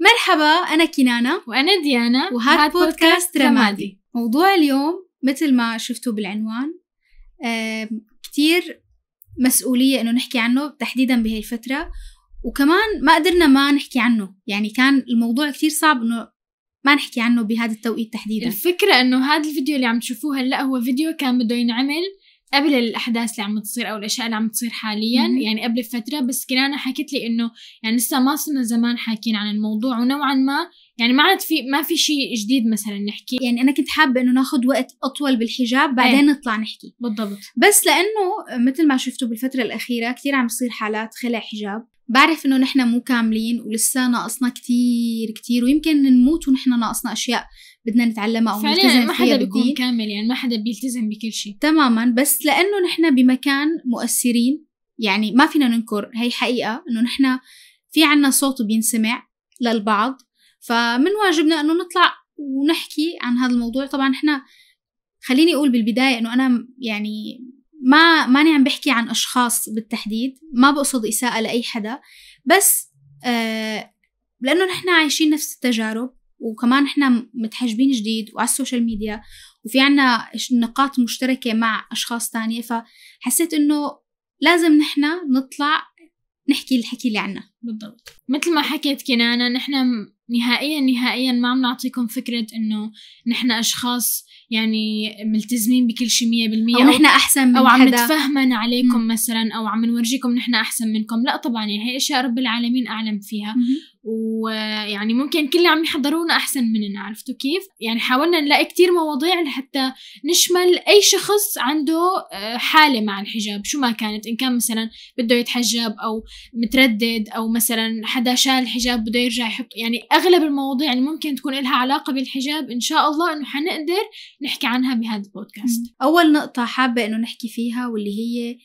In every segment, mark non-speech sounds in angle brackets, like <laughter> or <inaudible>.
مرحبا أنا كنانة وأنا ديانا وهذا بودكاست رمادي موضوع اليوم مثل ما شفتوا بالعنوان كتير مسؤولية إنه نحكي عنه تحديدا بهي الفترة وكمان ما قدرنا ما نحكي عنه يعني كان الموضوع كتير صعب إنه ما نحكي عنه بهذا التوقيت تحديدا الفكرة إنه هذا الفيديو اللي عم تشوفوه هلا هو فيديو كان بده ينعمل قبل الأحداث اللي عم تصير أو الأشياء اللي عم تصير حاليا مم. يعني قبل فترة بس كنانة حكت لي إنه يعني لسه ما صرنا زمان حاكين عن الموضوع ونوعا ما يعني ما عاد في ما في شيء جديد مثلا نحكي يعني انا كنت حابه انه ناخذ وقت اطول بالحجاب بعدين أيه. نطلع نحكي بالضبط بس لانه مثل ما شفتوا بالفتره الاخيره كثير عم تصير حالات خلع حجاب بعرف انه نحن مو كاملين ولسه ناقصنا كثير كثير ويمكن نموت ونحن ناقصنا اشياء بدنا نتعلمها او فعليا نلتزم ما حدا بيكون كامل يعني ما حدا بيلتزم بكل شيء تماما بس لانه نحن بمكان مؤثرين يعني ما فينا ننكر هي حقيقه انه نحن في عنا صوت بينسمع للبعض فمن واجبنا انه نطلع ونحكي عن هذا الموضوع طبعا احنا خليني اقول بالبدايه انه انا يعني ما ماني عم بحكي عن اشخاص بالتحديد ما بقصد اساءه لاي حدا بس آه لانه نحن عايشين نفس التجارب وكمان احنا متحجبين جديد وعلى السوشيال ميديا وفي عنا نقاط مشتركة مع أشخاص تانية فحسيت إنه لازم نحنا نطلع نحكي الحكي اللي عنا بالضبط مثل ما حكيت كنانة نحن نهائيا نهائيا ما عم نعطيكم فكرة انه نحن اشخاص يعني ملتزمين بكل شيء مية بالمية أو, نحن أحسن من أو عم نتفهمن عليكم م. مثلا أو عم نورجيكم نحن أحسن منكم لا طبعا يعني هي أشياء رب العالمين أعلم فيها م. ويعني ممكن كل اللي عم يحضرونا أحسن مننا عرفتوا كيف؟ يعني حاولنا نلاقي كتير مواضيع لحتى نشمل أي شخص عنده آه، حالة مع الحجاب شو ما كانت إن كان مثلا بده يتحجب أو متردد أو أو مثلا حدا شال حجاب بده يرجع يحط يعني أغلب المواضيع اللي ممكن تكون لها علاقة بالحجاب إن شاء الله إنه حنقدر نحكي عنها بهذا البودكاست أول نقطة حابة إنه نحكي فيها واللي هي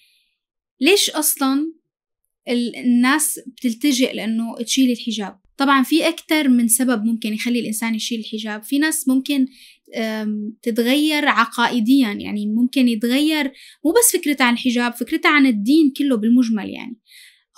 ليش أصلا الناس بتلتجئ لأنه تشيل الحجاب طبعا في أكثر من سبب ممكن يخلي الإنسان يشيل الحجاب في ناس ممكن تتغير عقائديا يعني ممكن يتغير مو بس فكرتها عن الحجاب فكرتها عن الدين كله بالمجمل يعني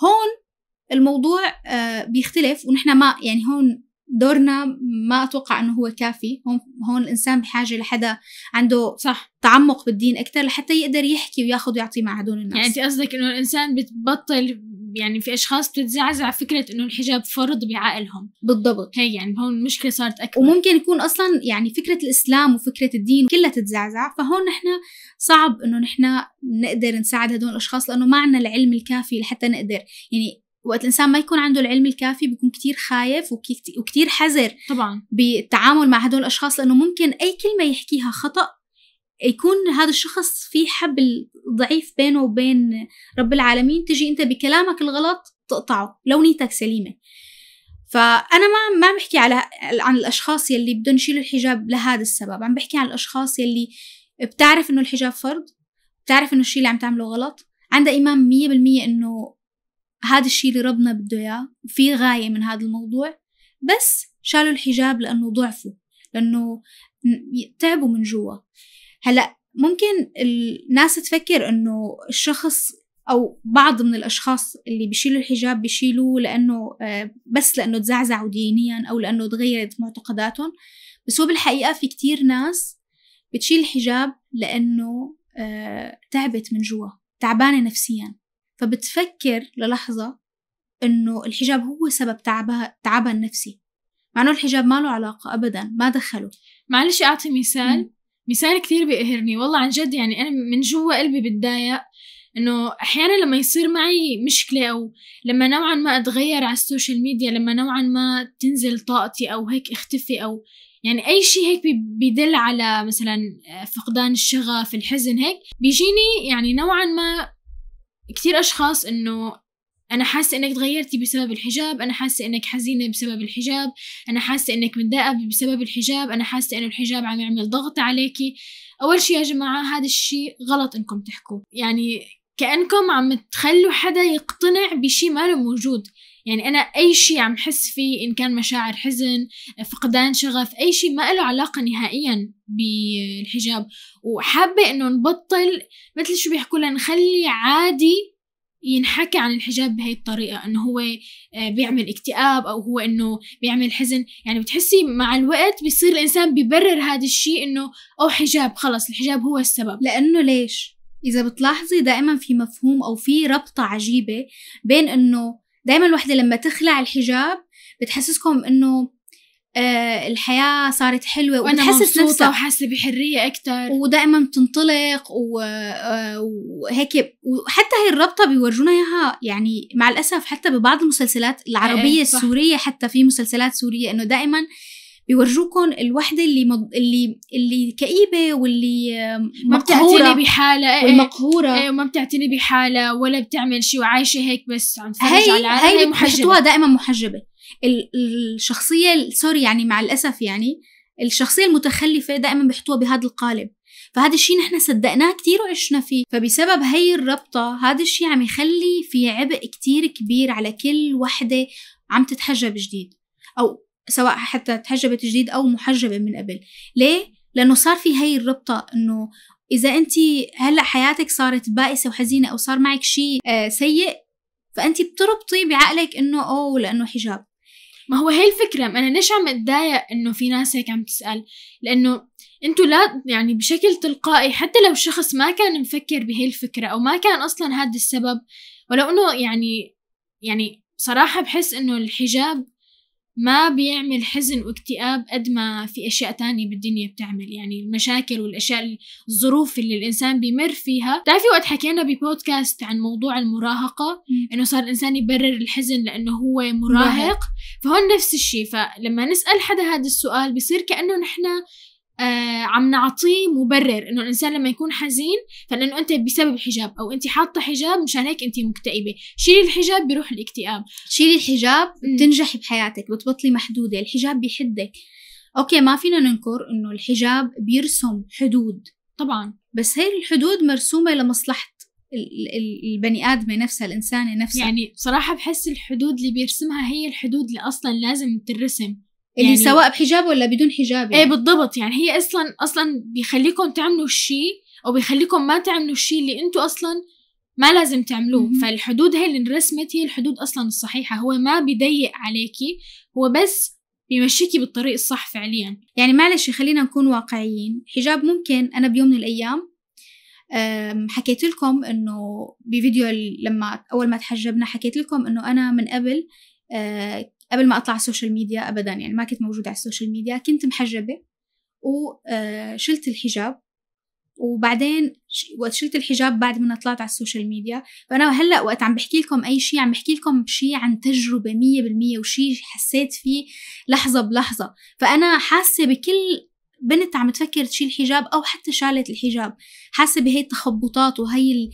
هون الموضوع آه، بيختلف ونحن ما يعني هون دورنا ما أتوقع أنه هو كافي هون, هون الإنسان بحاجة لحدا عنده صح تعمق بالدين أكثر لحتى يقدر يحكي وياخذ ويعطي مع هدول الناس يعني أنت قصدك أنه الإنسان بتبطل يعني في أشخاص بتتزعزع فكرة أنه الحجاب فرض بعقلهم بالضبط هي يعني هون المشكلة صارت أكبر وممكن يكون أصلا يعني فكرة الإسلام وفكرة الدين كلها تتزعزع فهون نحن صعب أنه نحن نقدر نساعد هدول الأشخاص لأنه ما عندنا العلم الكافي لحتى نقدر يعني وقت الانسان ما يكون عنده العلم الكافي بيكون كتير خايف وكتير حذر طبعا بالتعامل مع هدول الاشخاص لانه ممكن اي كلمه يحكيها خطا يكون هذا الشخص في حبل ضعيف بينه وبين رب العالمين تجي انت بكلامك الغلط تقطعه لو نيتك سليمه فانا ما ما عم بحكي على عن الاشخاص يلي بدهم يشيلوا الحجاب لهذا السبب عم بحكي عن الاشخاص يلي بتعرف انه الحجاب فرض بتعرف انه الشيء اللي عم تعمله غلط عندها ايمان 100% انه هذا الشيء اللي ربنا بده إياه في غاية من هذا الموضوع بس شالوا الحجاب لأنه ضعفوا لأنه تعبوا من جوا هلأ ممكن الناس تفكر أنه الشخص أو بعض من الأشخاص اللي بيشيلوا الحجاب بيشيلوه لأنه آه، بس لأنه تزعزعوا دينيا أو لأنه تغيرت معتقداتهم بس هو بالحقيقة في كتير ناس بتشيل الحجاب لأنه آه، تعبت من جوا تعبانة نفسيا فبتفكر للحظة إنه الحجاب هو سبب تعبها تعبها النفسي مع إنه الحجاب ما له علاقة أبدا ما دخله معلش أعطي مثال م. مثال كثير بيقهرني والله عن جد يعني أنا من جوا قلبي بتضايق انه احيانا لما يصير معي مشكله او لما نوعا ما اتغير على السوشيال ميديا لما نوعا ما تنزل طاقتي او هيك اختفي او يعني اي شيء هيك بيدل على مثلا آه، فقدان الشغف الحزن هيك بيجيني يعني نوعا ما كثير اشخاص انه انا حاسه انك تغيرتي بسبب الحجاب انا حاسه انك حزينه بسبب الحجاب انا حاسه انك متضايقه بسبب الحجاب انا حاسه انه الحجاب عم يعمل ضغط عليكي اول شيء يا جماعه هذا الشيء غلط انكم تحكوه يعني كانكم عم تخلوا حدا يقتنع بشيء ما له موجود يعني أنا أي شيء عم حس فيه إن كان مشاعر حزن فقدان شغف أي شيء ما له علاقة نهائيا بالحجاب وحابة إنه نبطل مثل شو بيحكوا لنا نخلي عادي ينحكى عن الحجاب بهي الطريقة إنه هو آه، بيعمل اكتئاب أو هو إنه بيعمل حزن يعني بتحسي مع الوقت بيصير الإنسان بيبرر هذا الشيء إنه أو حجاب خلص الحجاب هو السبب لأنه ليش؟ إذا بتلاحظي دائما في مفهوم أو في ربطة عجيبة بين إنه دائما الوحده لما تخلع الحجاب بتحسسكم انه آه الحياة صارت حلوة وتحسس نفسها وحاسة بحرية أكتر ودائما بتنطلق آه، وهيك وحتى هي الربطة بيورجونا إياها يعني مع الأسف حتى ببعض المسلسلات العربية إيه، السورية حتى في مسلسلات سورية إنه دائما بيورجوكم الوحده اللي مض... اللي اللي كئيبه واللي ما بتعتني بحالها ايه والمقهوره ايه وما بتعتني بحالها ولا بتعمل شيء وعايشه هيك بس عم تفرج هي على العالم هي, هي محجبه دائما محجبه الشخصيه سوري يعني مع الاسف يعني الشخصيه المتخلفه دائما بيحطوها بهذا القالب فهذا الشيء نحن صدقناه كثير وعشنا فيه فبسبب هي الربطة هذا الشيء عم يخلي في عبء كثير كبير على كل وحدة عم تتحجب جديد أو سواء حتى تحجبت جديد أو محجبة من قبل ليه؟ لأنه صار في هي الربطة أنه إذا أنت هلأ حياتك صارت بائسة وحزينة أو صار معك شيء آه، سيء فأنت بتربطي بعقلك أنه أوه لأنه حجاب ما هو هي الفكرة أنا ليش عم أتضايق إنه في ناس هيك عم تسأل لأنه أنتوا لا يعني بشكل تلقائي حتى لو الشخص ما كان مفكر بهي الفكرة أو ما كان أصلا هذا السبب ولو إنه يعني يعني صراحة بحس إنه الحجاب ما بيعمل حزن واكتئاب قد ما في أشياء تانية بالدنيا بتعمل يعني المشاكل والأشياء الظروف اللي الإنسان بيمر فيها بتعرفي وقت حكينا ببودكاست عن موضوع المراهقة إنه صار الإنسان يبرر الحزن لأنه هو مراهق فهون نفس الشيء فلما نسأل حدا هذا السؤال بصير كأنه نحن آه عم نعطيه مبرر انه الانسان لما يكون حزين فلانه انت بسبب الحجاب او انت حاطه حجاب مشان هيك انت مكتئبه شيلي الحجاب بيروح الاكتئاب شيلي الحجاب بتنجحي بحياتك بتبطلي محدوده الحجاب بيحدك اوكي ما فينا ننكر انه الحجاب بيرسم حدود طبعا بس هي الحدود مرسومه لمصلحه البني ادمه نفسها الانسانه نفسها يعني بصراحه بحس الحدود اللي بيرسمها هي الحدود اللي اصلا لازم ترسم اللي يعني سواء بحجاب ولا بدون حجاب إيه، يعني. ايه بالضبط يعني هي اصلا اصلا بيخليكم تعملوا الشيء او بيخليكم ما تعملوا الشيء اللي انتم اصلا ما لازم تعملوه فالحدود هي اللي انرسمت هي الحدود اصلا الصحيحه هو ما بيضيق عليكي هو بس بيمشيكي بالطريق الصح فعليا يعني معلش خلينا نكون واقعيين حجاب ممكن انا بيوم من الايام حكيت لكم انه بفيديو لما اول ما تحجبنا حكيت لكم انه انا من قبل آه، قبل ما اطلع على السوشيال ميديا ابدا يعني ما كنت موجوده على السوشيال ميديا كنت محجبه وشلت آه، الحجاب وبعدين وقت شلت الحجاب بعد ما طلعت على السوشيال ميديا فانا هلا وقت عم بحكي لكم اي شيء عم بحكي لكم شيء عن تجربه 100% وشيء حسيت فيه لحظه بلحظه فانا حاسه بكل بنت عم تفكر تشيل حجاب او حتى شالت الحجاب حاسه بهي التخبطات وهي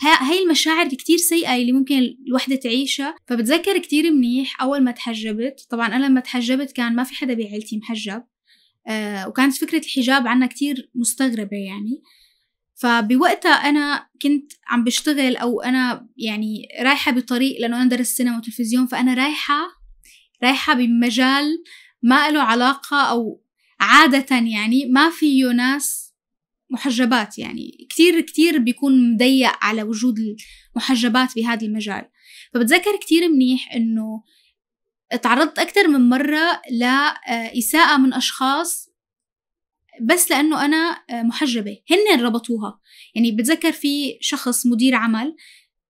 هاي المشاعر كتير سيئة اللي ممكن الوحدة تعيشها فبتذكر كتير منيح أول ما تحجبت طبعا أنا لما تحجبت كان ما في حدا بعيلتي محجب آه وكانت فكرة الحجاب عنا كتير مستغربة يعني فبوقتها أنا كنت عم بشتغل أو أنا يعني رايحة بطريق لأنه أنا درست سينما وتلفزيون فأنا رايحة رايحة بمجال ما له علاقة أو عادة يعني ما فيه ناس محجبات يعني كتير كتير بيكون مضيق على وجود المحجبات بهذا المجال فبتذكر كتير منيح انه تعرضت أكثر من مرة لإساءة آه، من أشخاص بس لأنه أنا آه، محجبة هن ربطوها يعني بتذكر في شخص مدير عمل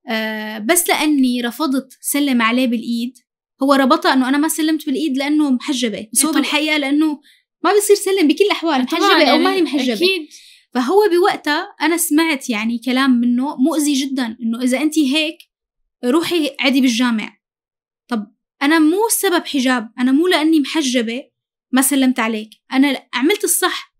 آه، بس لأني رفضت سلم عليه بالإيد هو ربطها أنه أنا ما سلمت بالإيد لأنه محجبة بس هو إيه، بالحقيقة لأنه ما بصير سلم بكل الأحوال محجبة أو ماني يعني محجبة أكيد فهو بوقتها أنا سمعت يعني كلام منه مؤذي جدا إنه إذا أنت هيك روحي عدي بالجامع طب أنا مو سبب حجاب أنا مو لأني محجبة ما سلمت عليك أنا عملت الصح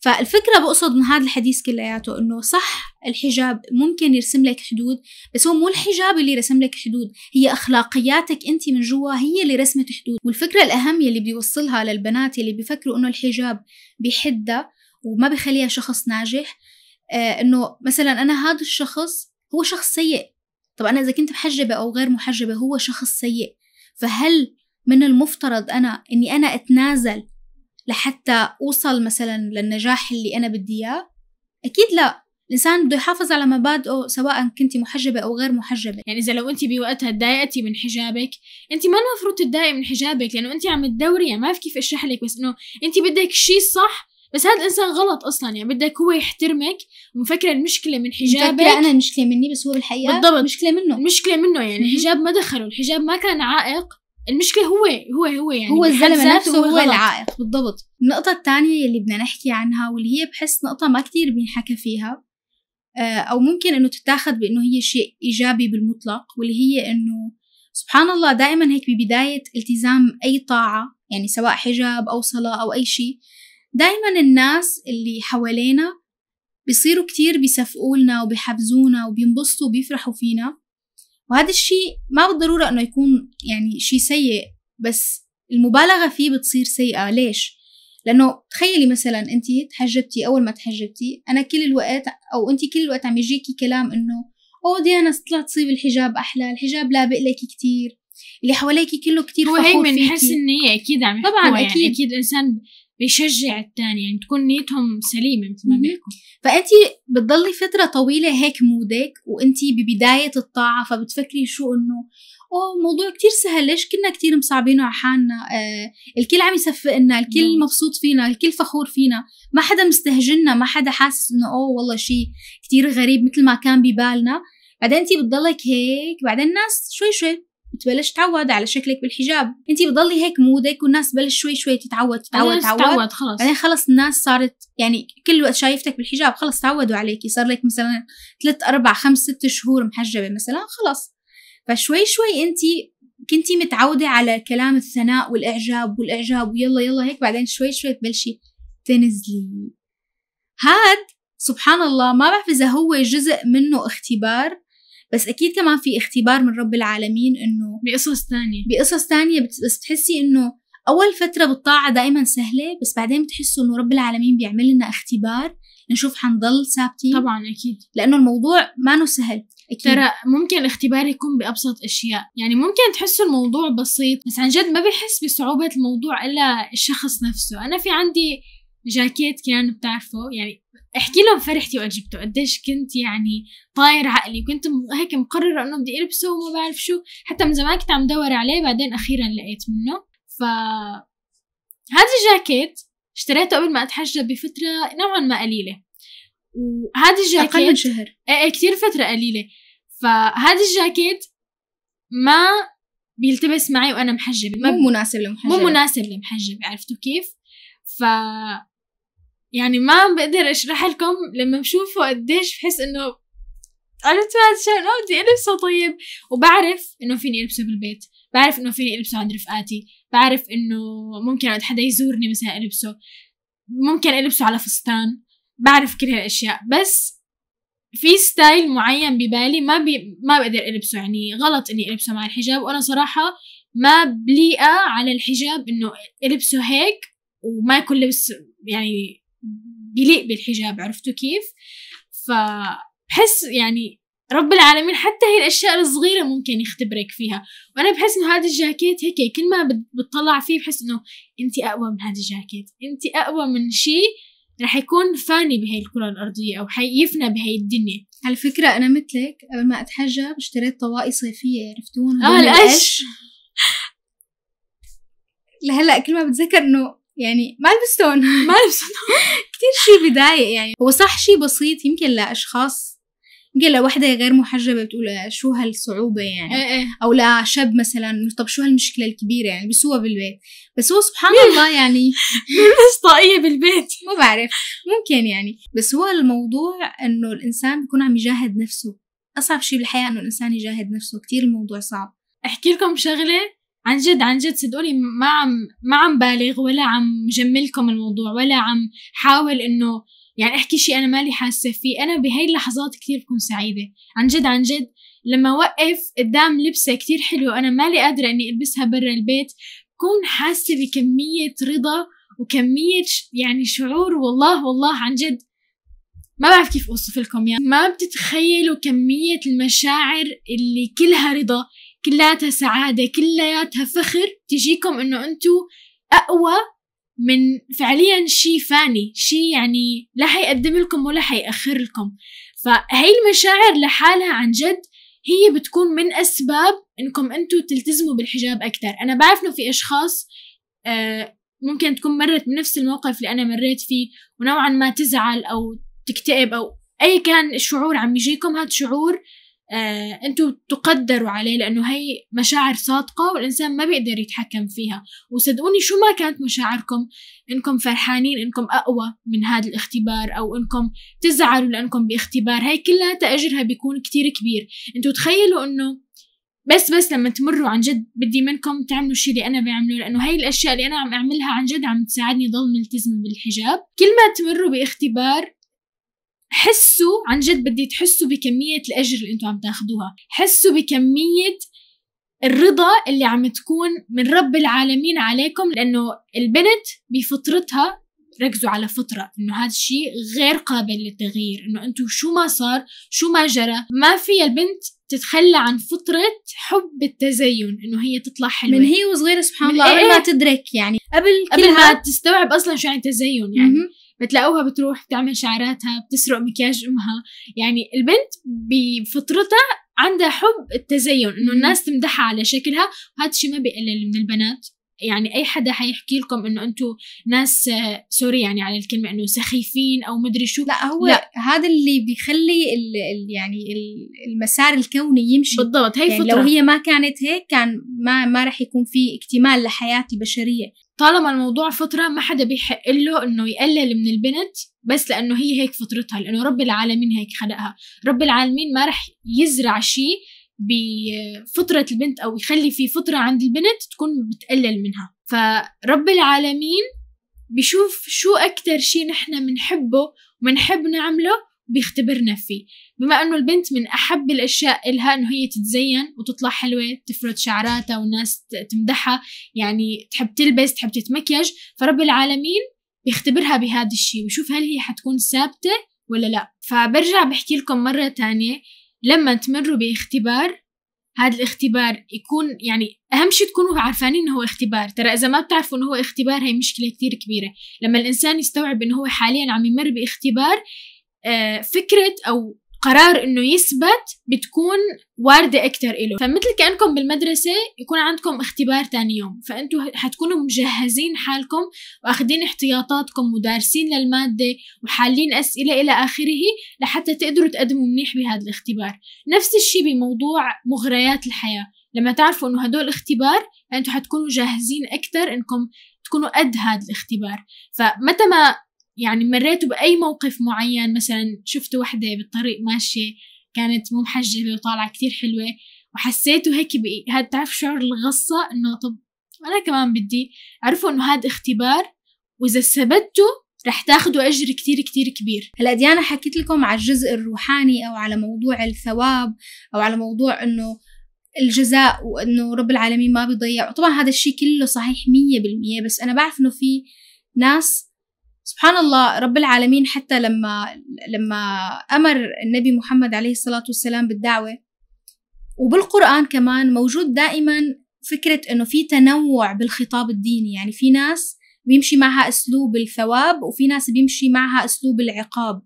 فالفكرة بقصد من هذا الحديث كلياته إنه صح الحجاب ممكن يرسم لك حدود بس هو مو الحجاب اللي رسم لك حدود هي أخلاقياتك أنت من جوا هي اللي رسمت حدود والفكرة الأهم يلي بيوصلها للبنات يلي بيفكروا إنه الحجاب بحدها وما بخليها شخص ناجح آه، انه مثلا انا هذا الشخص هو شخص سيء طب انا اذا كنت محجبه او غير محجبه هو شخص سيء فهل من المفترض انا اني انا اتنازل لحتى اوصل مثلا للنجاح اللي انا بدي اياه اكيد لا الانسان بده يحافظ على مبادئه سواء كنت محجبه او غير محجبه يعني اذا لو انت بوقتها تضايقتي من حجابك انت ما المفروض تتضايقي من حجابك لانه انت عم تدوري يعني ما بعرف كيف اشرح لك بس انه انت بدك شيء صح بس هذا الانسان غلط اصلا يعني بدك هو يحترمك ومفكر المشكله من حجابك مفكرة انا المشكله مني بس هو بالحقيقه بالضبط المشكله منه المشكله منه يعني الحجاب ما دخله الحجاب ما كان عائق المشكله هو هو هو يعني هو الزلمه نفسه هو, هو العائق بالضبط النقطه الثانيه اللي بدنا نحكي عنها واللي هي بحس نقطه ما كثير بينحكى فيها آه، او ممكن انه تتاخذ بانه هي شيء ايجابي بالمطلق واللي هي انه سبحان الله دائما هيك ببدايه التزام اي طاعه يعني سواء حجاب او صلاه او اي شيء دايما الناس اللي حوالينا بيصيروا كتير بيسفقولنا وبيحبزونا وبينبسطوا وبيفرحوا فينا وهذا الشيء ما بالضرورة إنه يكون يعني شيء سيء بس المبالغة فيه بتصير سيئة ليش؟ لأنه تخيلي مثلا أنت تحجبتي أول ما تحجبتي أنا كل الوقت أو أنت كل الوقت عم يجيكي كلام إنه أوه ديانا طلعت صيب الحجاب أحلى الحجاب لابق لك كتير اللي حواليكي كله كتير فخور فيكي هو هيمن حس إن هي أكيد عم طبعا يعني أكيد أكيد إنسان بيشجع الثاني يعني تكون نيتهم سليمه مثل ما بيحكوا فانت بتضلي فتره طويله هيك مودك وانت ببدايه الطاعه فبتفكري شو انه اوه موضوع كتير سهل ليش كنا كتير مصعبينه على حالنا آه الكل عم يصفق لنا الكل مبسوط فينا الكل فخور فينا ما حدا مستهجننا ما حدا حاسس انه اوه والله شيء كتير غريب مثل ما كان ببالنا بعدين انت بتضلك هيك بعدين الناس شوي شوي بتبلش تعود على شكلك بالحجاب انت بتضلي هيك مودك والناس بلش شوي شوي تتعود تتعود تعود خلص بعدين خلص الناس صارت يعني كل وقت شايفتك بالحجاب خلص تعودوا عليكي صار لك مثلا ثلاث اربع خمس ست شهور محجبه مثلا خلص فشوي شوي انت كنتي متعودة على كلام الثناء والإعجاب والإعجاب ويلا يلا هيك بعدين شوي شوي تبلشي تنزلي هاد سبحان الله ما بعرف إذا هو جزء منه اختبار بس اكيد كمان في اختبار من رب العالمين انه بقصص ثانيه بقصص ثانيه بس بتحسي انه اول فتره بالطاعه دائما سهله بس بعدين بتحسوا انه رب العالمين بيعمل لنا اختبار نشوف حنضل ثابتين طبعا اكيد لانه الموضوع ما سهل أكيد. ترى ممكن الاختبار يكون بأبسط أشياء يعني ممكن تحسوا الموضوع بسيط بس عن جد ما بحس بصعوبة الموضوع إلا الشخص نفسه أنا في عندي جاكيت كان بتعرفه يعني احكي لهم فرحتي وقت جبته قديش كنت يعني طاير عقلي كنت هيك مقرره انه بدي البسه وما بعرف شو حتى من زمان كنت عم دور عليه بعدين اخيرا لقيت منه ف هذا الجاكيت اشتريته قبل ما اتحجب بفتره نوعا ما قليله وهذا الجاكيت اقل من شهر ايه, إيه، كثير فتره قليله فهذا الجاكيت ما بيلتبس معي وانا محجبه مو مناسب لمحجبه مو مناسب لمحجبه عرفتوا كيف؟ ف يعني ما بقدر اشرح لكم لما بشوفه قديش بحس انه عرفت هذا الشيء انه بدي البسه طيب وبعرف انه فيني البسه بالبيت بعرف انه فيني البسه عند رفقاتي بعرف انه ممكن عند حدا يزورني مثلا البسه ممكن البسه على فستان بعرف كل هالاشياء بس في ستايل معين ببالي ما بي ما بقدر البسه يعني غلط اني البسه مع الحجاب وانا صراحه ما بليقه على الحجاب انه البسه هيك وما يكون لبس يعني يليق بالحجاب عرفتوا كيف فبحس يعني رب العالمين حتى هي الأشياء الصغيرة ممكن يختبرك فيها وأنا بحس إنه هذا الجاكيت هيك كل ما بتطلع فيه بحس إنه أنت أقوى من هذا الجاكيت أنت أقوى من شيء رح يكون فاني بهي الكرة الأرضية أو حيفنى بهي الدنيا على فكرة أنا مثلك قبل ما أتحجب اشتريت طواقي صيفية عرفتون آه القش لهلا كل ما بتذكر إنه يعني ما لبستون <laughs> ما لبستون <laughs> كثير شيء بضايق يعني هو صح شيء بسيط يمكن لاشخاص يمكن لوحدة غير محجبه بتقول شو هالصعوبه يعني ايه ايه. او لشاب مثلا طب شو هالمشكله الكبيره يعني بسوها بالبيت بس هو سبحان <laughs> الله يعني بلبس طاقيه بالبيت ما بعرف ممكن يعني بس هو الموضوع انه الانسان بيكون عم يجاهد نفسه اصعب شيء بالحياه انه الانسان يجاهد نفسه كثير الموضوع صعب احكي لكم شغله عن جد عن جد صدقوني ما عم ما عم بالغ ولا عم جملكم الموضوع ولا عم حاول انه يعني احكي شيء انا مالي حاسه فيه انا بهي اللحظات كثير بكون سعيده عن جد عن جد لما وقف قدام لبسه كثير حلوه انا مالي قادره اني البسها برا البيت بكون حاسه بكميه رضا وكميه يعني شعور والله والله عن جد ما بعرف كيف اوصف لكم يعني ما بتتخيلوا كميه المشاعر اللي كلها رضا كلياتها سعادة كلياتها فخر تجيكم انه انتو اقوى من فعليا شي فاني شي يعني لا حيقدم لكم ولا حيأخر لكم فهي المشاعر لحالها عن جد هي بتكون من أسباب إنكم انتو تلتزموا بالحجاب أكثر أنا بعرف إنه في أشخاص آه، ممكن تكون مرت بنفس الموقف اللي أنا مريت فيه ونوعا ما تزعل أو تكتئب أو أي كان الشعور عم يجيكم هاد شعور آه انتم تقدروا عليه لانه هي مشاعر صادقه والانسان ما بيقدر يتحكم فيها وصدقوني شو ما كانت مشاعركم انكم فرحانين انكم اقوى من هذا الاختبار او انكم تزعلوا لانكم باختبار هي كلها اجرها بيكون كتير كبير انتم تخيلوا انه بس بس لما تمروا عن جد بدي منكم تعملوا الشيء اللي انا بعمله لانه هي الاشياء اللي انا عم اعملها عن جد عم تساعدني ضل ملتزمه بالحجاب كل ما تمروا باختبار حسوا عن جد بدي تحسوا بكمية الأجر اللي أنتم عم تاخدوها حسوا بكمية الرضا اللي عم تكون من رب العالمين عليكم لأنه البنت بفطرتها ركزوا على فطرة إنه هذا الشيء غير قابل للتغيير إنه أنتم شو ما صار شو ما جرى ما في البنت تتخلى عن فطرة حب التزين إنه هي تطلع حلوة من هي وصغيرة سبحان الله قبل ما إيه. تدرك يعني قبل قبل ما تستوعب أصلا شو يعني تزين يعني م -م. بتلاقوها بتروح بتعمل شعراتها بتسرق مكياج امها يعني البنت بفطرتها عندها حب التزين انه الناس تمدحها على شكلها وهذا الشيء ما بيقلل من البنات يعني اي حدا حيحكي لكم انه انتم ناس سوري يعني على الكلمه انه سخيفين او مدري شو لا هو لا. هذا اللي بيخلي ال الـ يعني المسار الكوني يمشي بالضبط هي يعني فترة. لو هي ما كانت هيك كان ما ما راح يكون في اكتمال لحياه البشريه طالما الموضوع فطره ما حدا بيحق له انه يقلل من البنت بس لانه هي هيك فطرتها لانه رب العالمين هيك خلقها رب العالمين ما راح يزرع شيء بفطرة البنت أو يخلي في فطرة عند البنت تكون بتقلل منها فرب العالمين بيشوف شو أكتر شي نحن منحبه ومنحب نعمله بيختبرنا فيه بما أنه البنت من أحب الأشياء إلها أنه هي تتزين وتطلع حلوة تفرد شعراتها والناس تمدحها يعني تحب تلبس تحب تتمكيج فرب العالمين بيختبرها بهذا الشي ويشوف هل هي حتكون ثابتة ولا لا فبرجع بحكي لكم مرة تانية لما تمروا باختبار هذا الاختبار يكون يعني أهم شيء تكونوا عارفانين إنه هو اختبار ترى إذا ما بتعرفوا إنه هو اختبار هي مشكلة كتير كبيرة لما الإنسان يستوعب إنه هو حاليا عم يمر باختبار آه، فكرة أو قرار انه يثبت بتكون واردة اكتر إله فمثل كأنكم بالمدرسة يكون عندكم اختبار تاني يوم فأنتوا حتكونوا مجهزين حالكم وأخدين احتياطاتكم ودارسين للمادة وحالين أسئلة إلى آخره لحتى تقدروا تقدموا منيح بهذا الاختبار نفس الشي بموضوع مغريات الحياة لما تعرفوا انه هدول اختبار فانتوا حتكونوا جاهزين اكثر انكم تكونوا قد هذا الاختبار فمتى ما يعني مريتوا بأي موقف معين مثلا شفتوا وحدة بالطريق ماشية كانت مو محجبة وطالعة كتير حلوة وحسيتوا هيك هاد بتعرف شعور الغصة إنه طب أنا كمان بدي عرفوا إنه هاد اختبار وإذا ثبتوا رح تاخدوا أجر كتير كتير كبير هلا ديانا حكيت لكم على الجزء الروحاني أو على موضوع الثواب أو على موضوع إنه الجزاء وإنه رب العالمين ما بيضيع طبعا هذا الشيء كله صحيح مية بالمية بس أنا بعرف إنه في ناس سبحان الله رب العالمين حتى لما لما امر النبي محمد عليه الصلاه والسلام بالدعوه وبالقران كمان موجود دائما فكره انه في تنوع بالخطاب الديني يعني في ناس بيمشي معها اسلوب الثواب وفي ناس بيمشي معها اسلوب العقاب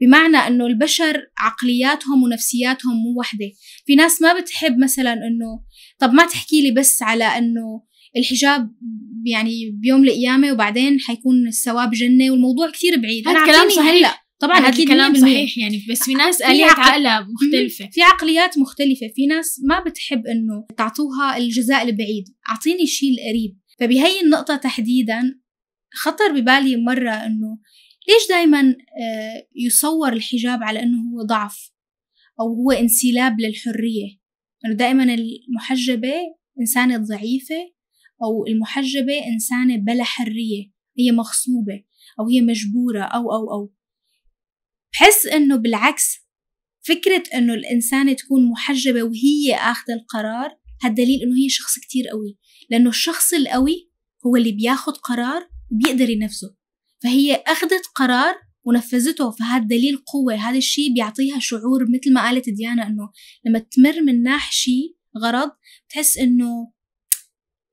بمعنى انه البشر عقلياتهم ونفسياتهم مو وحده في ناس ما بتحب مثلا انه طب ما تحكي لي بس على انه الحجاب يعني بيوم القيامة وبعدين حيكون الثواب جنه والموضوع كثير بعيد هذا كلام صحيح هلا طبعا هذا اكيد كلام صحيح يعني بس في ناس <laughs> اليات عقل... عقلها مختلفه في عقليات مختلفه في ناس ما بتحب انه تعطوها الجزاء البعيد اعطيني الشيء القريب فبهي النقطه تحديدا خطر ببالي مره انه ليش دائما آه، يصور الحجاب على انه هو ضعف او هو انسلاب للحريه انه دائما المحجبه انسانه ضعيفه أو المحجبة إنسانة بلا حرية هي مغصوبة أو هي مجبورة أو أو أو بحس إنه بالعكس فكرة إنه الإنسانة تكون محجبة وهي آخذ القرار هالدليل إنه هي شخص كتير قوي لأنه الشخص القوي هو اللي بياخد قرار وبيقدر ينفذه فهي أخذت قرار ونفذته فهذا دليل قوة هذا الشيء بيعطيها شعور مثل ما قالت ديانا إنه لما تمر من ناح شيء غرض بتحس إنه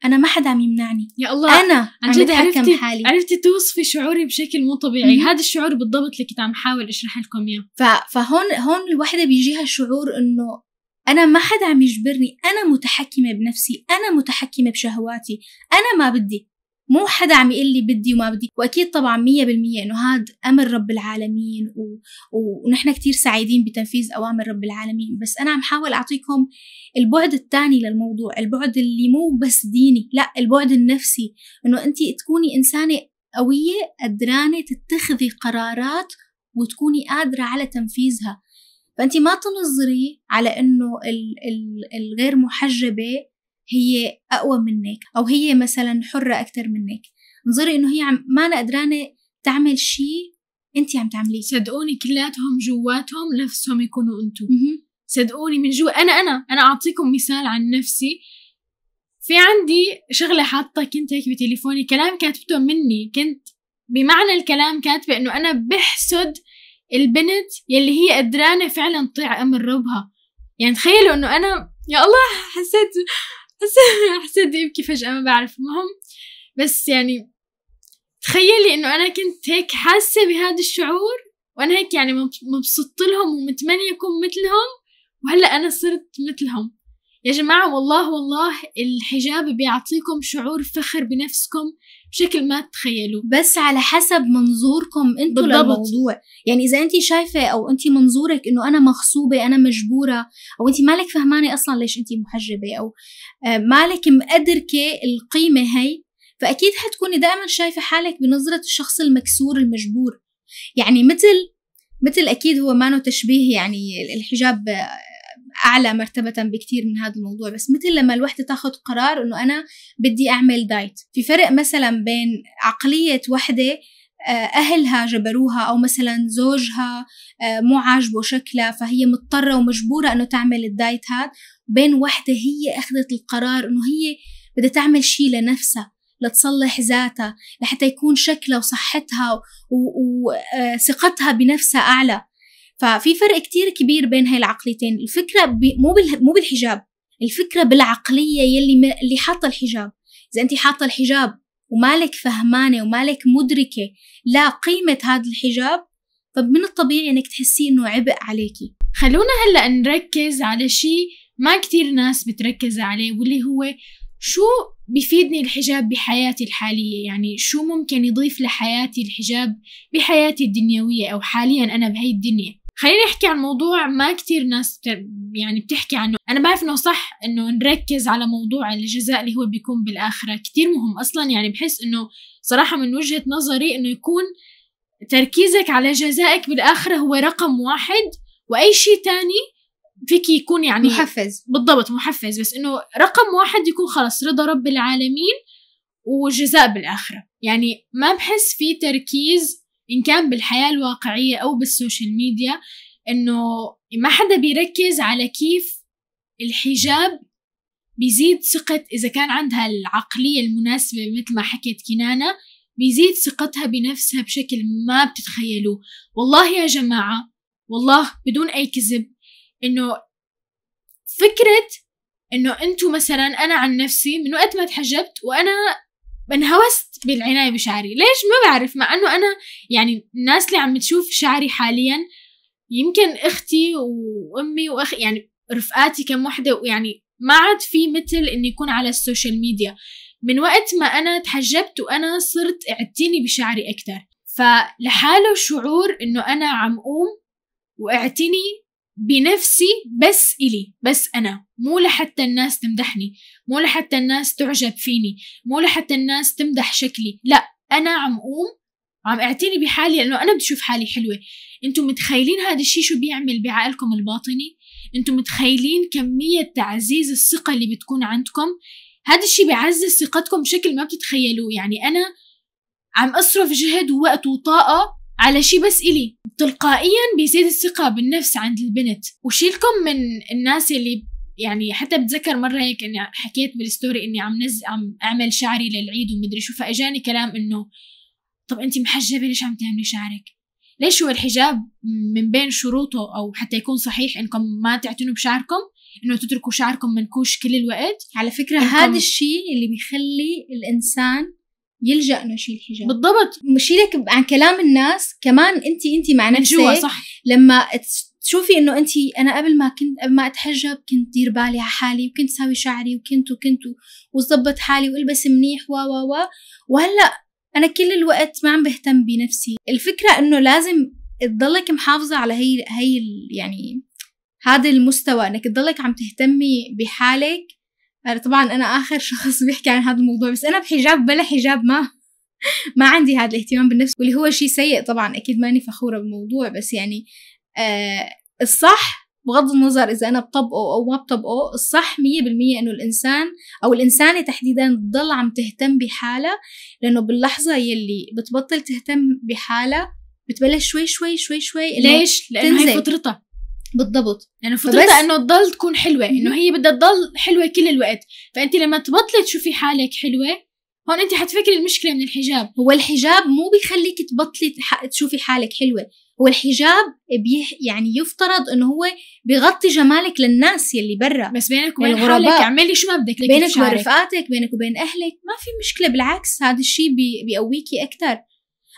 انا ما حدا عم يمنعني يا الله انا عن جد عرفتي حالي عرفتي توصفي شعوري بشكل مو طبيعي هذا الشعور بالضبط اللي كنت عم حاول اشرح لكم اياه فهون هون الوحده بيجيها شعور انه أنا ما حدا عم يجبرني أنا متحكمة بنفسي أنا متحكمة بشهواتي أنا ما بدي مو حدا عم يقول لي بدي وما بدي واكيد طبعا 100% انه هذا امر رب العالمين و... ونحن كثير سعيدين بتنفيذ اوامر رب العالمين بس انا عم حاول اعطيكم البعد الثاني للموضوع البعد اللي مو بس ديني لا البعد النفسي انه انت تكوني انسانه قويه قدرانه تتخذي قرارات وتكوني قادره على تنفيذها فانت ما تنظري على انه الغير محجبه هي أقوى منك أو هي مثلا حرة أكثر منك انظري إنه هي عم ما أنا قدرانة تعمل شيء أنت عم تعمليه صدقوني كلاتهم جواتهم نفسهم يكونوا أنتم صدقوني من جوا أنا أنا أنا أعطيكم مثال عن نفسي في عندي شغلة حاطة كنت هيك بتليفوني كلام كاتبته مني كنت بمعنى الكلام كاتبة إنه أنا بحسد البنت يلي هي قدرانة فعلا تطيع أمر ربها يعني تخيلوا إنه أنا يا الله حسيت بس <laughs> حسيت يبكي فجأة ما بعرف المهم بس يعني تخيلي انه انا كنت هيك حاسة بهذا الشعور وانا هيك يعني مبسوط لهم ومتمنية اكون مثلهم وهلا انا صرت مثلهم يا جماعة والله والله الحجاب بيعطيكم شعور فخر بنفسكم بشكل ما تتخيلوه بس على حسب منظوركم انتوا للموضوع يعني اذا انت شايفه او انت منظورك انه انا مغصوبه انا مجبوره او انت مالك فهمانه اصلا ليش انت محجبه او آه، مالك مقدركه القيمه هي فاكيد حتكوني دائما شايفه حالك بنظره الشخص المكسور المجبور يعني مثل مثل اكيد هو ما تشبيه يعني الحجاب آه، اعلى مرتبه بكتير من هذا الموضوع بس مثل لما الوحده تاخذ قرار انه انا بدي اعمل دايت في فرق مثلا بين عقليه وحده آه، أهلها جبروها أو مثلا زوجها آه، مو عاجبه شكلها فهي مضطرة ومجبورة أنه تعمل الدايت هاد بين وحدة هي أخذت القرار أنه هي بدها تعمل شيء لنفسها لتصلح ذاتها لحتى يكون شكلها وصحتها وثقتها آه، بنفسها أعلى ففي فرق كتير كبير بين هاي العقليتين الفكرة مو بال... مو بالحجاب الفكرة بالعقلية يلي م... اللي حاطة الحجاب إذا أنت حاطة الحجاب ومالك فهمانة ومالك مدركة لا قيمة هذا الحجاب طب من الطبيعي انك تحسي انه عبء عليكي خلونا هلا نركز على شيء ما كتير ناس بتركز عليه واللي هو شو بيفيدني الحجاب بحياتي الحالية يعني شو ممكن يضيف لحياتي الحجاب بحياتي الدنيوية أو حاليا أنا بهي الدنيا خلينا نحكي عن موضوع ما كتير ناس يعني بتحكي عنه أنا بعرف إنه صح إنه نركز على موضوع الجزاء اللي هو بيكون بالآخرة كتير مهم أصلا يعني بحس إنه صراحة من وجهة نظري إنه يكون تركيزك على جزائك بالآخرة هو رقم واحد وأي شيء تاني فيك يكون يعني محفز بالضبط محفز بس إنه رقم واحد يكون خلص رضا رب العالمين وجزاء بالآخرة يعني ما بحس في تركيز إن كان بالحياة الواقعية أو بالسوشيال ميديا إنه ما حدا بيركز على كيف الحجاب بيزيد ثقة إذا كان عندها العقلية المناسبة مثل ما حكيت كنانة بيزيد ثقتها بنفسها بشكل ما بتتخيلوه والله يا جماعة والله بدون أي كذب إنه فكرة إنه أنتوا مثلا أنا عن نفسي من وقت ما تحجبت وأنا انهوست بالعناية بشعري ليش ما بعرف مع أنه أنا يعني الناس اللي عم تشوف شعري حاليا يمكن أختي وأمي وأخي يعني رفقاتي كم وحدة ويعني ما عاد في مثل إني يكون على السوشيال ميديا من وقت ما أنا تحجبت وأنا صرت اعتني بشعري أكتر فلحاله شعور إنه أنا عم قوم واعتني بنفسي بس إلي بس أنا مو لحتى الناس تمدحني مو لحتى الناس تعجب فيني مو لحتى الناس تمدح شكلي لا أنا عم أقوم عم اعتني بحالي لأنه أنا بشوف حالي حلوة أنتم متخيلين هذا الشيء شو بيعمل بعقلكم الباطني أنتم متخيلين كمية تعزيز الثقة اللي بتكون عندكم هذا الشيء بيعزز ثقتكم بشكل ما بتتخيلوه يعني أنا عم أصرف جهد ووقت وطاقة على شي بس إلي تلقائيا بيزيد الثقة بالنفس عند البنت وشيلكم من الناس اللي يعني حتى بتذكر مرة هيك إني حكيت بالستوري إني عم نز عم أعمل شعري للعيد ومدري شو فإجاني كلام إنه طب أنت محجبة ليش عم تعملي شعرك؟ ليش هو الحجاب من بين شروطه أو حتى يكون صحيح إنكم ما تعتنوا بشعركم إنه تتركوا شعركم منكوش كل الوقت؟ على فكرة هذا الشيء اللي بيخلي الإنسان يلجا انه يشيل حجاب بالضبط مشيلك عن كلام الناس كمان انت انت مع نفسك جوا صح لما تشوفي انه انت انا قبل ما كنت قبل ما اتحجب كنت دير بالي على حالي وكنت ساوي شعري وكنت وكنت وظبط حالي والبس منيح و و و وهلا انا كل الوقت ما عم بهتم بنفسي الفكره انه لازم تضلك محافظه على هي هي يعني هذا المستوى انك تضلك عم تهتمي بحالك طبعا أنا آخر شخص بيحكي عن هذا الموضوع بس أنا بحجاب بلا حجاب ما ما عندي هذا الاهتمام بالنفس واللي هو شيء سيء طبعا أكيد ماني فخورة بالموضوع بس يعني آه الصح بغض النظر إذا أنا بطبقه أو ما بطبقه الصح مية بالمية إنه الإنسان أو الإنسانة تحديدا تضل عم تهتم بحالها لأنه باللحظة يلي بتبطل تهتم بحالها بتبلش شوي شوي شوي شوي ليش؟ لأنه هي فطرتها بالضبط يعني فطرتها انه تضل تكون حلوه انه هي بدها تضل حلوه كل الوقت فانت لما تبطلي تشوفي حالك حلوه هون انت حتفكري المشكله من الحجاب هو الحجاب مو بيخليك تبطلي تشوفي حالك حلوه هو الحجاب بيح يعني يفترض انه هو بيغطي جمالك للناس يلي برا بس بينك وبين يعني حالك اعملي شو ما بدك بينك وبين رفقاتك بينك وبين اهلك ما في مشكله بالعكس هذا الشيء بيقويكي اكثر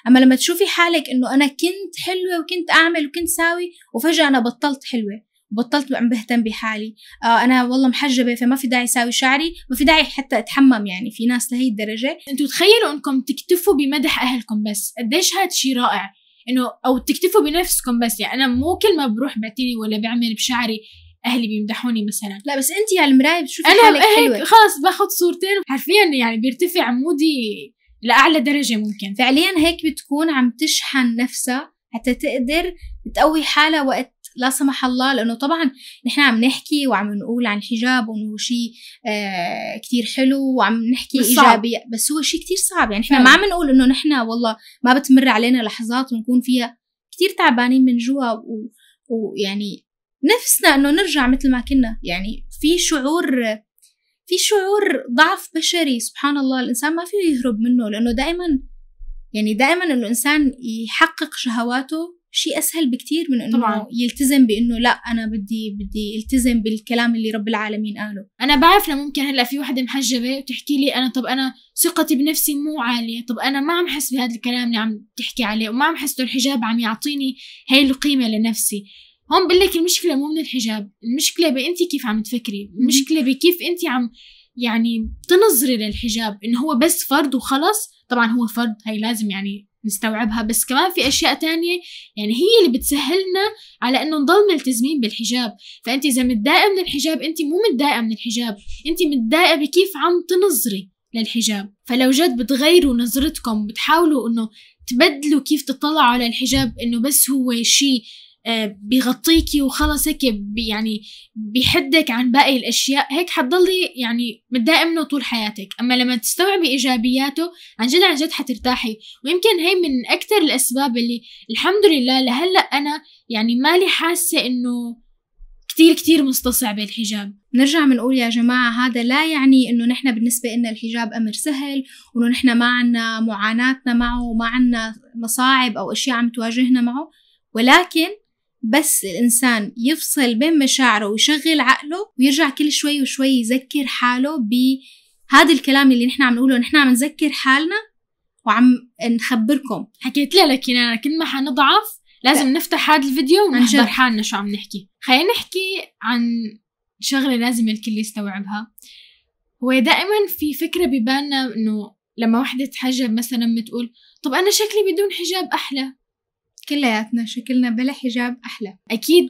اما لما تشوفي حالك انه انا كنت حلوه وكنت اعمل وكنت ساوي وفجاه انا بطلت حلوه بطلت عم بهتم بحالي آه انا والله محجبه فما في داعي اساوي شعري ما في داعي حتى اتحمم يعني في ناس لهي الدرجه انتم تخيلوا انكم تكتفوا بمدح اهلكم بس قديش هذا شيء رائع انه او تكتفوا بنفسكم بس يعني انا مو كل ما بروح بعتني ولا بعمل بشعري اهلي بيمدحوني مثلا لا بس انت على المرايه بتشوفي حالك حلوه انا خلص باخذ صورتين حرفيا يعني بيرتفع مودي لاعلى درجه ممكن فعليا هيك بتكون عم تشحن نفسها حتى تقدر تقوي حالها وقت لا سمح الله لانه طبعا نحن عم نحكي وعم نقول عن الحجاب وانه شيء آه كثير حلو وعم نحكي ايجابي بس هو شيء كثير صعب يعني نحن ما عم نقول انه نحن والله ما بتمر علينا لحظات ونكون فيها كثير تعبانين من جوا ويعني نفسنا انه نرجع مثل ما كنا يعني في شعور في شعور ضعف بشري سبحان الله الإنسان ما فيه يهرب منه لأنه دائما يعني دائما إنه الإنسان يحقق شهواته شيء أسهل بكتير من إنه طبعاً. يلتزم بإنه لا أنا بدي بدي التزم بالكلام اللي رب العالمين قاله أنا بعرف إنه ممكن هلا في وحدة محجبة وتحكي لي أنا طب أنا ثقتي بنفسي مو عالية طب أنا ما عم حس بهذا الكلام اللي عم تحكي عليه وما عم حس الحجاب عم يعطيني هاي القيمة لنفسي هون بقول لك المشكله مو من الحجاب المشكله بانت كيف عم تفكري المشكله بكيف انت عم يعني تنظري للحجاب انه هو بس فرض وخلص طبعا هو فرض هي لازم يعني نستوعبها بس كمان في اشياء تانية يعني هي اللي بتسهلنا على انه نضل ملتزمين بالحجاب فانت اذا متضايقه من الحجاب انت مو متضايقه من الحجاب انت متضايقه بكيف عم تنظري للحجاب فلو جد بتغيروا نظرتكم بتحاولوا انه تبدلوا كيف تطلعوا على الحجاب انه بس هو شيء آه، بيغطيكي وخلص هيك يعني بيحدك عن باقي الاشياء هيك حتضلي يعني متضايقه منه طول حياتك اما لما تستوعبي ايجابياته عن جد عن جد حترتاحي ويمكن هي من اكثر الاسباب اللي الحمد لله لهلا انا يعني مالي حاسه انه كتير كتير مستصعبة الحجاب نرجع بنقول يا جماعة هذا لا يعني إنه نحن بالنسبة لنا الحجاب أمر سهل وإنه نحن ما عنا معاناتنا معه وما عنا مصاعب أو أشياء عم تواجهنا معه ولكن بس الإنسان يفصل بين مشاعره ويشغل عقله ويرجع كل شوي وشوي يذكر حاله بهذا الكلام اللي نحن عم نقوله نحن عم نذكر حالنا وعم نخبركم حكيت لها لك أنا كل ما حنضعف لازم نفتح هذا الفيديو ونحضر حالنا شو عم نحكي خلينا نحكي عن شغلة لازم الكل يستوعبها هو دائما في فكرة ببالنا إنه لما وحدة تحجب مثلا بتقول طب أنا شكلي بدون حجاب أحلى كلياتنا شكلنا بلا حجاب أحلى أكيد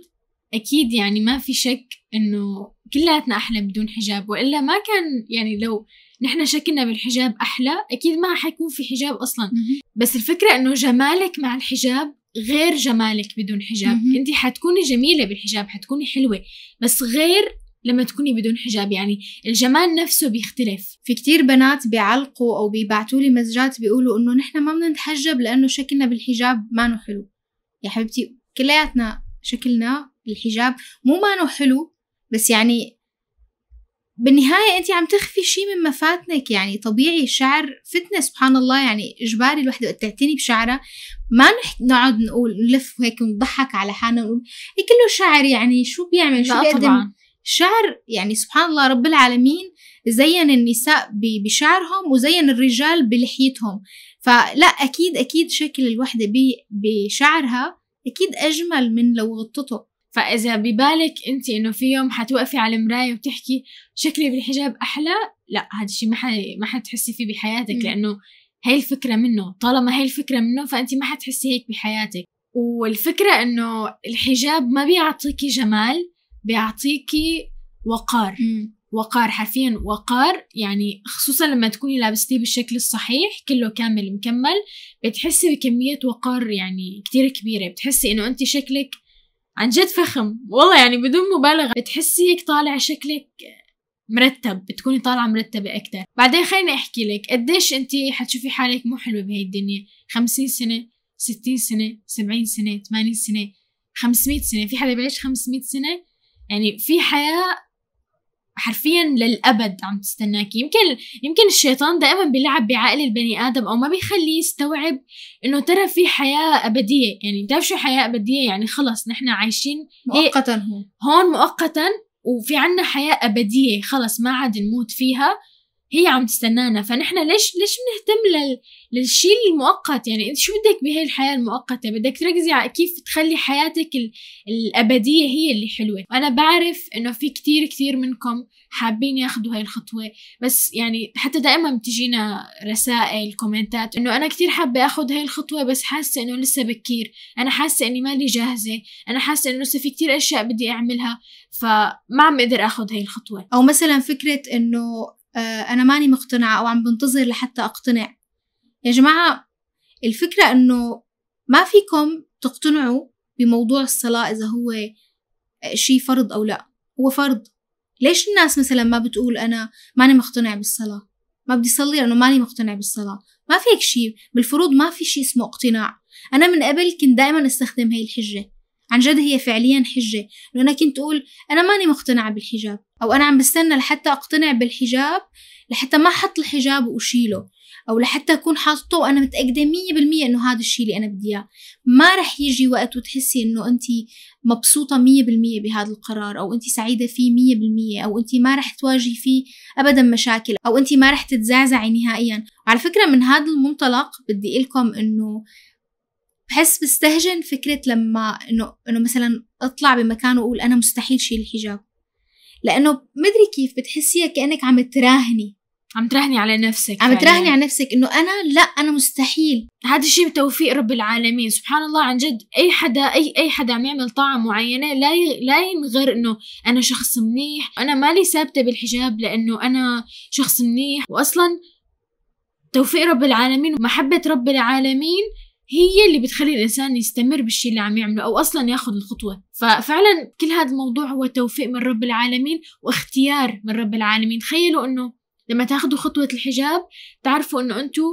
أكيد يعني ما في شك إنه كلياتنا أحلى بدون حجاب وإلا ما كان يعني لو نحن شكلنا بالحجاب أحلى أكيد ما حيكون في حجاب أصلا بس الفكرة إنه جمالك مع الحجاب غير جمالك بدون حجاب انت حتكوني جميله بالحجاب حتكوني حلوه بس غير لما تكوني بدون حجاب يعني الجمال نفسه بيختلف في كتير بنات بيعلقوا أو بيبعتوا لي مسجات بيقولوا إنه نحن ما بدنا نتحجب لأنه شكلنا بالحجاب ما حلو يا حبيبتي كلياتنا شكلنا بالحجاب مو ما حلو بس يعني بالنهاية أنت عم تخفي شيء من مفاتنك يعني طبيعي الشعر فتنة سبحان الله يعني إجباري الوحدة تعتني بشعرها ما نقعد نقول نلف هيك ونضحك على حالنا ونقول إيه كله شعر يعني شو بيعمل شو بيقدم شعر يعني سبحان الله رب العالمين زين النساء بشعرهم وزين الرجال بلحيتهم فلا أكيد أكيد شكل الوحدة بشعرها أكيد أجمل من لو غطته فإذا ببالك أنت إنه في يوم حتوقفي على المراية وتحكي شكلي بالحجاب أحلى لا هذا الشيء ما ما حتحسي فيه بحياتك لأنه هي الفكرة منه طالما هي الفكرة منه فأنت ما حتحسي هيك بحياتك والفكرة إنه الحجاب ما بيعطيكي جمال بيعطيكي وقار م. وقار حرفيا وقار يعني خصوصا لما تكوني لابستيه بالشكل الصحيح كله كامل مكمل بتحسي بكمية وقار يعني كتير كبيرة بتحسي انه انت شكلك عن جد فخم والله يعني بدون مبالغة بتحسي هيك طالع شكلك مرتب بتكوني طالعة مرتبة أكتر بعدين خليني أحكي لك قديش أنت حتشوفي حالك مو حلوة بهي الدنيا خمسين سنة ستين سنة سبعين سنة ثمانين سنة خمسمية سنة في حدا بيعيش خمسمية سنة يعني في حياة حرفيا للأبد عم تستناك يمكن يمكن الشيطان دائما بيلعب بعقل البني آدم أو ما بيخليه يستوعب إنه ترى في حياة أبدية يعني بتعرف شو حياة أبدية يعني خلص نحن عايشين مؤقتا هون هون مؤقتا وفي عنا حياة أبدية خلص ما عاد نموت فيها هي عم تستنانا فنحن ليش ليش بنهتم لل... للشيء المؤقت يعني انت شو بدك بهي الحياه المؤقته بدك تركزي على كيف تخلي حياتك ال... الابديه هي اللي حلوه وانا بعرف انه في كتير كتير منكم حابين ياخذوا هاي الخطوه بس يعني حتى دائما بتجينا رسائل كومنتات انه انا كتير حابه اخذ هاي الخطوه بس حاسه انه لسه بكير انا حاسه اني مالي جاهزه انا حاسه انه لسه في كتير اشياء بدي اعملها فما عم اقدر اخذ هاي الخطوه او مثلا فكره انه آه، أنا ماني مقتنعة أو عم بنتظر لحتى أقتنع يا جماعة الفكرة إنه ما فيكم تقتنعوا بموضوع الصلاة إذا هو آه، شي فرض أو لا هو فرض ليش الناس مثلا ما بتقول أنا ماني مقتنع بالصلاة ما بدي صلي لأنه ماني مقتنع بالصلاة ما فيك شي بالفروض ما في شي اسمه اقتناع أنا من قبل كنت دائما استخدم هاي الحجة عن جد هي فعليا حجة لأنك أنا كنت أقول أنا ماني مقتنعة بالحجاب أو أنا عم بستنى لحتى أقتنع بالحجاب لحتى ما أحط الحجاب وأشيله أو لحتى أكون حاطته وأنا متأكدة مية بالمية إنه هذا الشي اللي أنا بدي إياه ما رح يجي وقت وتحسي إنه أنت مبسوطة مية بالمية بهذا القرار أو أنت سعيدة فيه مية بالمية أو أنت ما رح تواجهي فيه أبدا مشاكل أو أنت ما رح تتزعزعي نهائيا وعلى فكرة من هذا المنطلق بدي لكم إنه بحس بستهجن فكرة لما إنه إنه مثلا أطلع بمكان وأقول أنا مستحيل شيل الحجاب لأنه مدري كيف بتحسيها كأنك عم تراهني عم تراهني على نفسك عم تراهني على نفسك انه انا لا انا مستحيل هذا الشيء بتوفيق رب العالمين سبحان الله عن جد اي حدا اي اي حدا عم يعمل طاعه معينه لا لا ينغر انه انا شخص منيح انا مالي ثابته بالحجاب لانه انا شخص منيح واصلا توفيق رب العالمين ومحبه رب العالمين هي اللي بتخلي الإنسان يستمر بالشيء اللي عم يعمله أو أصلا ياخذ الخطوة ففعلا كل هذا الموضوع هو توفيق من رب العالمين واختيار من رب العالمين تخيلوا أنه لما تاخذوا خطوة الحجاب تعرفوا أنه أنتم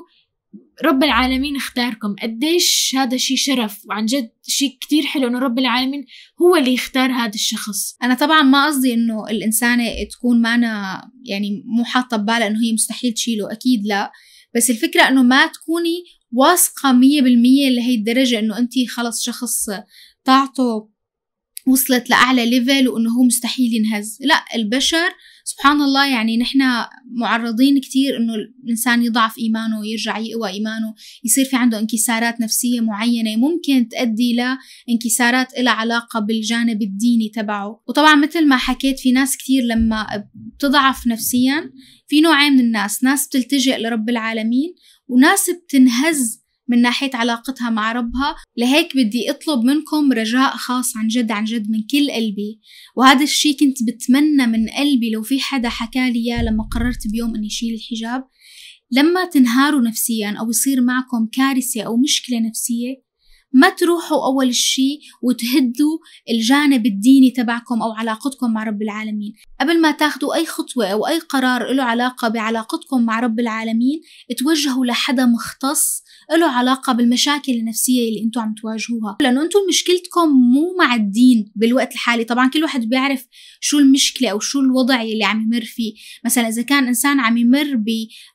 رب العالمين اختاركم قديش هذا شيء شرف وعن جد شيء كتير حلو انه رب العالمين هو اللي يختار هذا الشخص انا طبعا ما قصدي انه الانسانة تكون معنا يعني مو حاطة ببالها انه هي مستحيل تشيله اكيد لا بس الفكرة انه ما تكوني واثقة مية بالمية لهي الدرجة انه انت خلص شخص طاعته وصلت لأعلى ليفل وإنه هو مستحيل ينهز لا البشر سبحان الله يعني نحن معرضين كتير إنه الإنسان يضعف إيمانه ويرجع يقوى إيمانه يصير في عنده انكسارات نفسية معينة ممكن تؤدي لانكسارات لها علاقة بالجانب الديني تبعه وطبعا مثل ما حكيت في ناس كتير لما بتضعف نفسيا في نوعين من الناس ناس بتلتجئ لرب العالمين وناس بتنهز من ناحية علاقتها مع ربها لهيك بدي أطلب منكم رجاء خاص عن جد عن جد من كل قلبي وهذا الشي كنت بتمنى من قلبي لو في حدا حكالي إياه لما قررت بيوم أني شيل الحجاب لما تنهاروا نفسيا أو يصير معكم كارثة أو مشكلة نفسية ما تروحوا أول شيء وتهدوا الجانب الديني تبعكم أو علاقتكم مع رب العالمين قبل ما تاخدوا أي خطوة أو أي قرار له علاقة بعلاقتكم مع رب العالمين توجهوا لحدا مختص له علاقة بالمشاكل النفسية اللي انتم عم تواجهوها لأنه انتم مشكلتكم مو مع الدين بالوقت الحالي طبعا كل واحد بيعرف شو المشكلة أو شو الوضع اللي عم يمر فيه مثلا إذا كان إنسان عم يمر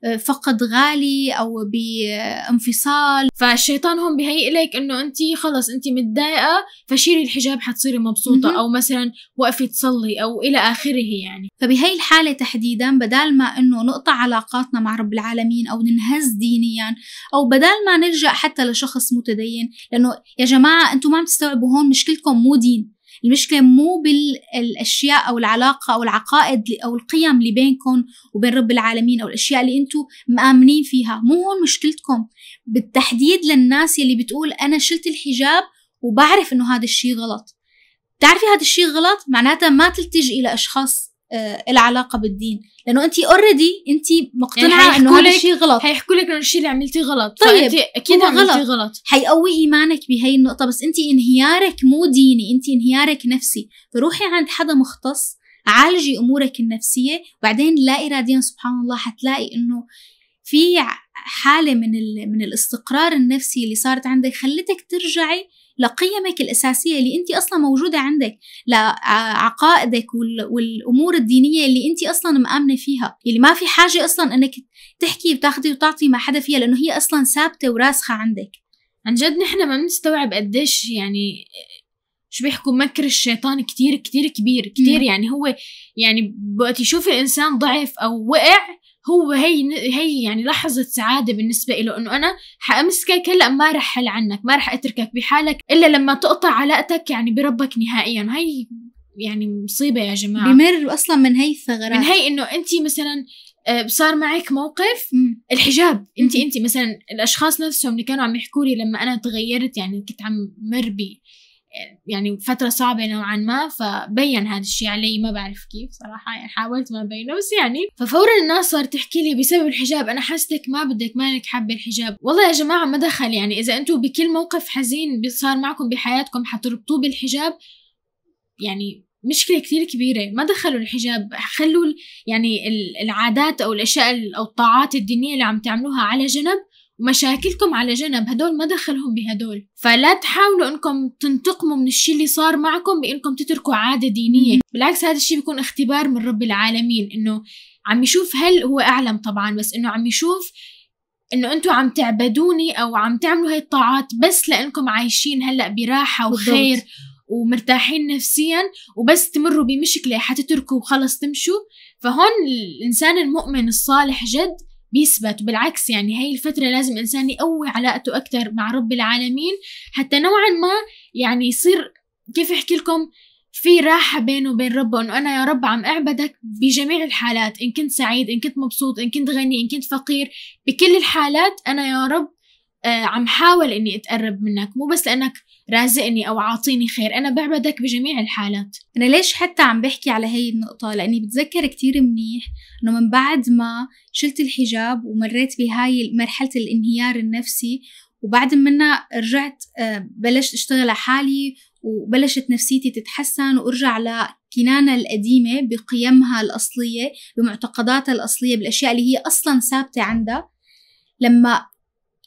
بفقد غالي أو بانفصال فالشيطان هون بيهيئ لك إنه أنت خلص أنت متضايقة فشيلي الحجاب حتصيري مبسوطة م -م. أو مثلا وقفي تصلي أو إلى آخره يعني فبهي الحالة تحديدا بدال ما إنه نقطع علاقاتنا مع رب العالمين أو ننهز دينيا أو بدال ما نلجأ حتى لشخص متدين لأنه يا جماعة أنتم ما عم تستوعبوا هون مشكلتكم مو دين المشكلة مو بالأشياء أو العلاقة أو العقائد أو القيم اللي بينكم وبين رب العالمين أو الأشياء اللي أنتم مآمنين فيها مو هون مشكلتكم بالتحديد للناس اللي بتقول أنا شلت الحجاب وبعرف أنه هذا الشيء غلط بتعرفي هذا الشيء غلط معناتها ما تلتجئي لأشخاص آه، العلاقه بالدين لانه انت اوريدي انت مقتنعه يعني انه هذا الشيء غلط هيحكوا لك انه الشيء اللي عملتيه غلط طيب فانت اكيد عملتيه غلط. غلط حيقوي ايمانك بهي النقطه بس انت انهيارك مو ديني انت انهيارك نفسي فروحي عند حدا مختص عالجي امورك النفسيه وبعدين لا اراديا سبحان الله حتلاقي انه في حاله من من الاستقرار النفسي اللي صارت عندك خلتك ترجعي لقيمك الأساسية اللي أنت أصلا موجودة عندك لعقائدك والأمور الدينية اللي أنت أصلا مآمنة فيها اللي ما في حاجة أصلا أنك تحكي وتاخذي وتعطي مع حدا فيها لأنه هي أصلا ثابتة وراسخة عندك عن جد نحن ما بنستوعب قديش يعني شو بيحكوا مكر الشيطان كتير كتير كبير كتير م. يعني هو يعني وقت يشوف الإنسان ضعف أو وقع هو هي هي يعني لحظة سعادة بالنسبة له إنه أنا حأمسكك هلا ما رح حل عنك، ما رح أتركك بحالك إلا لما تقطع علاقتك يعني بربك نهائيا، هي يعني مصيبة يا جماعة بمر أصلا من هي الثغرات من هي إنه أنت مثلا آه، صار معك موقف الحجاب انت انت مثلا الاشخاص نفسهم اللي كانوا عم يحكوا لي لما انا تغيرت يعني كنت عم مر يعني فترة صعبة نوعا ما فبين هذا الشيء علي ما بعرف كيف صراحة يعني حاولت ما بينه بس يعني ففورا الناس صارت تحكي لي بسبب الحجاب أنا حستك ما بدك مالك حابة الحجاب والله يا جماعة ما دخل يعني إذا أنتم بكل موقف حزين صار معكم بحياتكم حتربطوه بالحجاب يعني مشكلة كثير كبيرة ما دخلوا الحجاب خلوا يعني العادات أو الأشياء أو الطاعات الدينية اللي عم تعملوها على جنب مشاكلكم على جنب هدول ما دخلهم بهدول فلا تحاولوا انكم تنتقموا من الشيء اللي صار معكم بانكم تتركوا عاده دينيه بالعكس هذا الشيء بيكون اختبار من رب العالمين انه عم يشوف هل هو اعلم طبعا بس انه عم يشوف انه انتم عم تعبدوني او عم تعملوا هاي الطاعات بس لانكم عايشين هلا براحه وخير بالضبط. ومرتاحين نفسيا وبس تمروا بمشكله حتتركوا وخلص تمشوا فهون الانسان المؤمن الصالح جد بيثبت بالعكس يعني هاي الفترة لازم الإنسان يقوي علاقته أكثر مع رب العالمين حتى نوعا ما يعني يصير كيف أحكي لكم في راحة بينه وبين ربه إنه أنا يا رب عم أعبدك بجميع الحالات إن كنت سعيد إن كنت مبسوط إن كنت غني إن كنت فقير بكل الحالات أنا يا رب آه، عم حاول إني أتقرب منك مو بس لأنك رازقني أو عاطيني خير أنا بعبدك بجميع الحالات أنا ليش حتى عم بحكي على هاي النقطة لأني بتذكر كتير منيح انه من بعد ما شلت الحجاب ومريت بهاي مرحله الانهيار النفسي وبعد منها رجعت آه، بلشت اشتغل على حالي وبلشت نفسيتي تتحسن وارجع لكنانة القديمة بقيمها الأصلية بمعتقداتها الأصلية بالأشياء اللي هي أصلا ثابتة عندها لما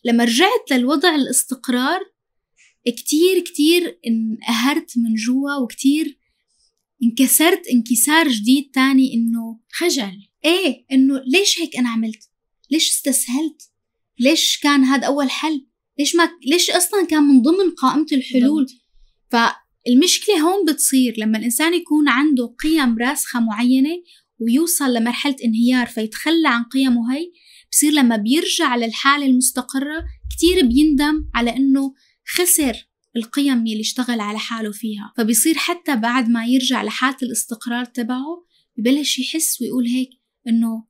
لما رجعت للوضع الاستقرار كتير كتير انقهرت من جوا وكتير انكسرت انكسار جديد تاني انه خجل ايه انه ليش هيك انا عملت ليش استسهلت ليش كان هذا اول حل ليش ما ليش اصلا كان من ضمن قائمه الحلول فالمشكله هون بتصير لما الانسان يكون عنده قيم راسخه معينه ويوصل لمرحله انهيار فيتخلى عن قيمه هي بصير لما بيرجع للحاله المستقره كتير بيندم على انه خسر القيم يلي اشتغل على حاله فيها فبيصير حتى بعد ما يرجع لحالة الاستقرار تبعه ببلش يحس ويقول هيك انه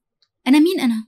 انا مين انا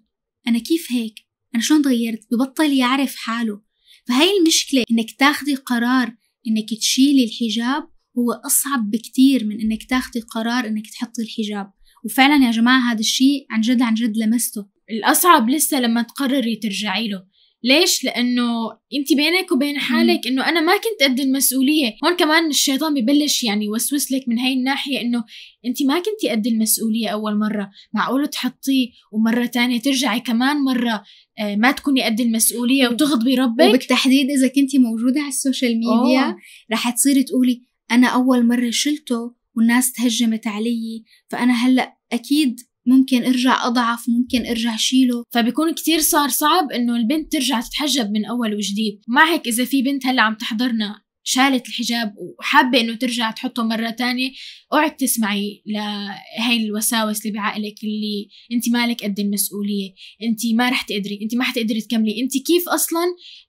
انا كيف هيك انا شلون تغيرت ببطل يعرف حاله فهي المشكلة انك تاخدي قرار انك تشيلي الحجاب هو اصعب بكتير من انك تاخدي قرار انك تحطي الحجاب وفعلا يا جماعة هذا الشيء عن جد عن جد لمسته الأصعب لسه لما تقرري ترجعي له ليش؟ لأنه أنت بينك وبين حالك إنه أنا ما كنت قد المسؤولية، هون كمان الشيطان ببلش يعني يوسوس لك من هاي الناحية إنه أنت ما كنتي قد المسؤولية أول مرة، معقول تحطيه ومرة تانية ترجعي كمان مرة آه، ما تكوني قد المسؤولية وتغضبي ربك وبالتحديد إذا كنتي موجودة على السوشيال ميديا رح تصيري تقولي أنا أول مرة شلته والناس تهجمت علي فأنا هلأ أكيد ممكن ارجع اضعف ممكن ارجع شيله فبيكون كتير صار صعب انه البنت ترجع تتحجب من اول وجديد مع هيك اذا في بنت هلا عم تحضرنا شالت الحجاب وحابة إنه ترجع تحطه مرة تانية اقعد تسمعي لهي الوساوس اللي بعقلك اللي أنت مالك قد المسؤولية أنت ما رح تقدري أنت ما حتقدري تكملي أنت كيف أصلا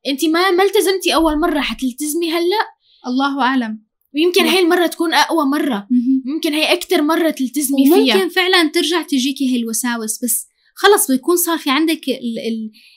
أنت ما ما التزمتي أول مرة حتلتزمي هلأ الله أعلم ويمكن نعم. هاي المره تكون اقوى مره ممكن هي اكثر مره تلتزمي وممكن فيها ممكن فعلا ترجع تجيكي هي الوساوس بس خلص بيكون صار في عندك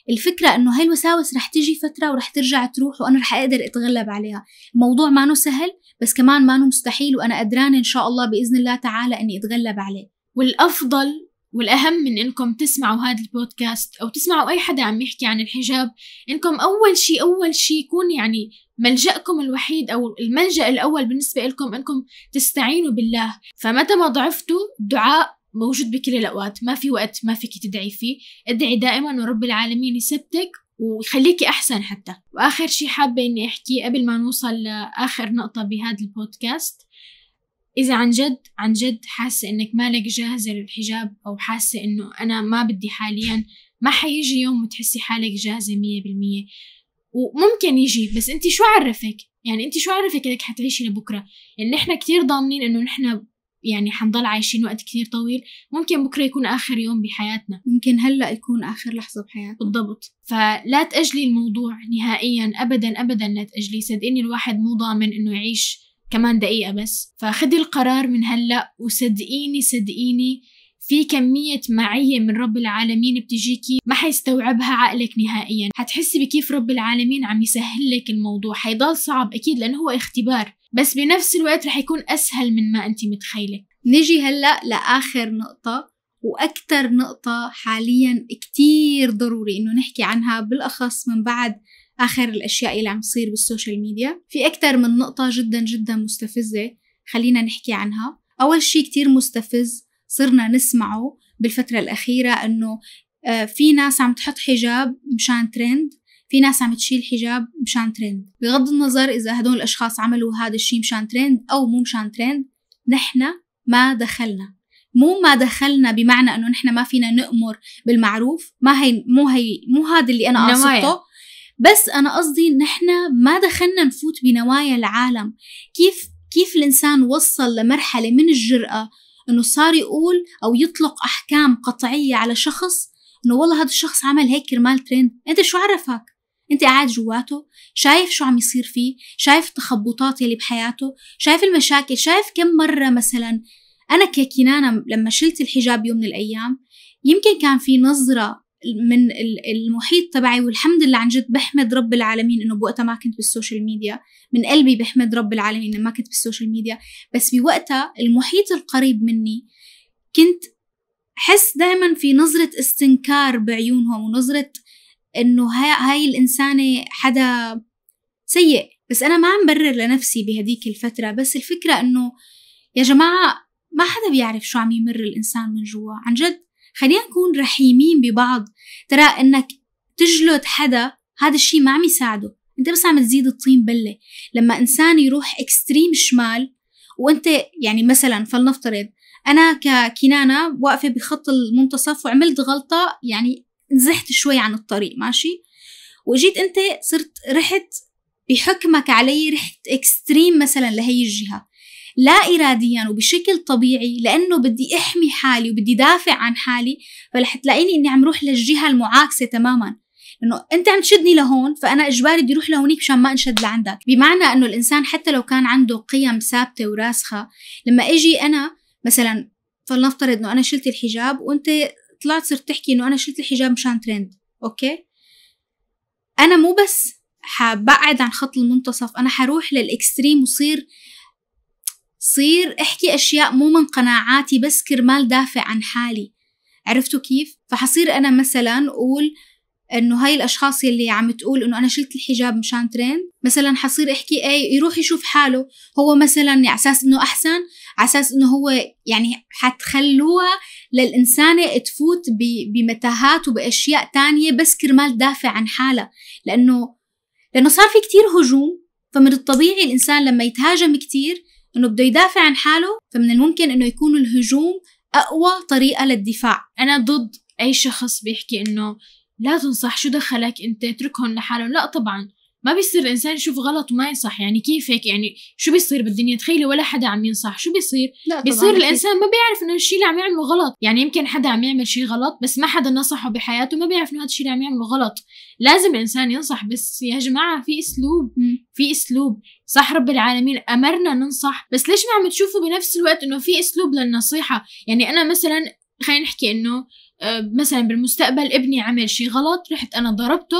الفكرة إنه هاي الوساوس رح تجي فترة ورح ترجع تروح وأنا رح أقدر أتغلب عليها الموضوع ما سهل بس كمان ما مستحيل وأنا قدران إن شاء الله بإذن الله تعالى إني أتغلب عليه والأفضل والأهم من إنكم تسمعوا هذا البودكاست أو تسمعوا أي حدا عم يحكي عن الحجاب إنكم أول شيء أول شيء يكون يعني ملجأكم الوحيد أو الملجأ الأول بالنسبة لكم أنكم تستعينوا بالله فمتى ما ضعفتوا الدعاء موجود بكل الأوقات ما في وقت ما فيك تدعي فيه ادعي دائما ورب العالمين يثبتك ويخليكي أحسن حتى وآخر شي حابة إني أحكيه قبل ما نوصل لآخر نقطة بهذا البودكاست إذا عن جد عن جد حاسة إنك مالك جاهزة للحجاب أو حاسة إنه أنا ما بدي حاليا ما حيجي يوم وتحسي حالك جاهزة مية بالمية وممكن يجي بس انت شو عرفك يعني انت شو عرفك انك حتعيشي لبكره يعني نحن كثير ضامنين انه نحن يعني حنضل عايشين وقت كثير طويل ممكن بكره يكون اخر يوم بحياتنا ممكن هلا يكون اخر لحظه بحياتنا بالضبط فلا تاجلي الموضوع نهائيا ابدا ابدا لا تاجلي صدقيني الواحد مو ضامن انه يعيش كمان دقيقه بس فخدي القرار من هلا وصدقيني صدقيني في كمية معية من رب العالمين بتجيكي ما حيستوعبها عقلك نهائيا حتحسي بكيف رب العالمين عم يسهل لك الموضوع حيضل صعب أكيد لأنه هو اختبار بس بنفس الوقت رح يكون أسهل من ما أنت متخيلة نجي هلأ لآخر نقطة وأكثر نقطة حاليا كتير ضروري إنه نحكي عنها بالأخص من بعد آخر الأشياء اللي عم تصير بالسوشيال ميديا في أكثر من نقطة جدا جدا مستفزة خلينا نحكي عنها أول شي كتير مستفز صرنا نسمعه بالفترة الأخيرة أنه آه، في ناس عم تحط حجاب مشان ترند في ناس عم تشيل حجاب مشان ترند بغض النظر إذا هدول الأشخاص عملوا هذا الشيء مشان ترند أو مو مشان ترند نحن ما دخلنا مو ما دخلنا بمعنى انه نحن ما فينا نأمر بالمعروف ما هي مو هي مو هذا اللي انا قصدته بس انا قصدي نحن ما دخلنا نفوت بنوايا العالم كيف كيف الانسان وصل لمرحله من الجراه انه صار يقول او يطلق احكام قطعيه على شخص انه والله هذا الشخص عمل هيك كرمال ترند انت شو عرفك انت قاعد جواته شايف شو عم يصير فيه شايف التخبطات يلي بحياته شايف المشاكل شايف كم مره مثلا انا ككنانه لما شلت الحجاب يوم من الايام يمكن كان في نظره من المحيط تبعي والحمد لله عن جد بحمد رب العالمين انه بوقتها ما كنت بالسوشيال ميديا من قلبي بحمد رب العالمين انه ما كنت بالسوشيال ميديا بس بوقتها المحيط القريب مني كنت حس دائما في نظرة استنكار بعيونهم ونظرة انه هاي الانسانة حدا سيء بس انا ما عم برر لنفسي بهديك الفترة بس الفكرة انه يا جماعة ما حدا بيعرف شو عم يمر الانسان من جوا عن جد خلينا نكون رحيمين ببعض ترى انك تجلد حدا هذا الشيء ما عم يساعده انت بس عم تزيد الطين بله لما انسان يروح اكستريم شمال وانت يعني مثلا فلنفترض انا ككنانه واقفه بخط المنتصف وعملت غلطه يعني نزحت شوي عن الطريق ماشي وجيت انت صرت رحت بحكمك علي رحت اكستريم مثلا لهي الجهه لا إراديا وبشكل طبيعي لأنه بدي أحمي حالي وبدي دافع عن حالي فرح تلاقيني إني عم روح للجهة المعاكسة تماما انه انت عم تشدني لهون فانا اجباري بدي اروح لهونيك مشان ما انشد لعندك بمعنى انه الانسان حتى لو كان عنده قيم ثابته وراسخه لما اجي انا مثلا فلنفترض انه انا شلت الحجاب وانت طلعت صرت تحكي انه انا شلت الحجاب مشان ترند اوكي انا مو بس حبعد عن خط المنتصف انا حروح للاكستريم وصير صير احكي أشياء مو من قناعاتي بس كرمال دافع عن حالي عرفتوا كيف؟ فحصير أنا مثلا أقول انه هاي الاشخاص يلي عم تقول انه انا شلت الحجاب مشان ترند مثلا حصير احكي اي يروح يشوف حاله هو مثلا على اساس انه احسن على اساس انه هو يعني حتخلوها للانسانه تفوت بمتاهات وباشياء تانية بس كرمال دافع عن حالها لانه لانه صار في كتير هجوم فمن الطبيعي الانسان لما يتهاجم كتير انه بده يدافع عن حاله فمن الممكن انه يكون الهجوم اقوى طريقه للدفاع انا ضد اي شخص بيحكي انه لا تنصح شو دخلك انت اتركهم لحالهم لا طبعا ما بيصير الانسان يشوف غلط وما ينصح يعني كيف هيك يعني شو بيصير بالدنيا تخيلي ولا حدا عم ينصح شو بيصير لا بيصير الانسان ما بيعرف انه الشيء اللي عم يعمله غلط يعني يمكن حدا عم يعمل شيء غلط بس ما حدا نصحه بحياته ما بيعرف انه هذا الشيء اللي عم يعمله غلط لازم الانسان ينصح بس يا جماعه في اسلوب في اسلوب صح رب العالمين امرنا ننصح بس ليش ما عم تشوفوا بنفس الوقت انه في اسلوب للنصيحه يعني انا مثلا خلينا نحكي انه آه، مثلا بالمستقبل ابني عمل شيء غلط رحت انا ضربته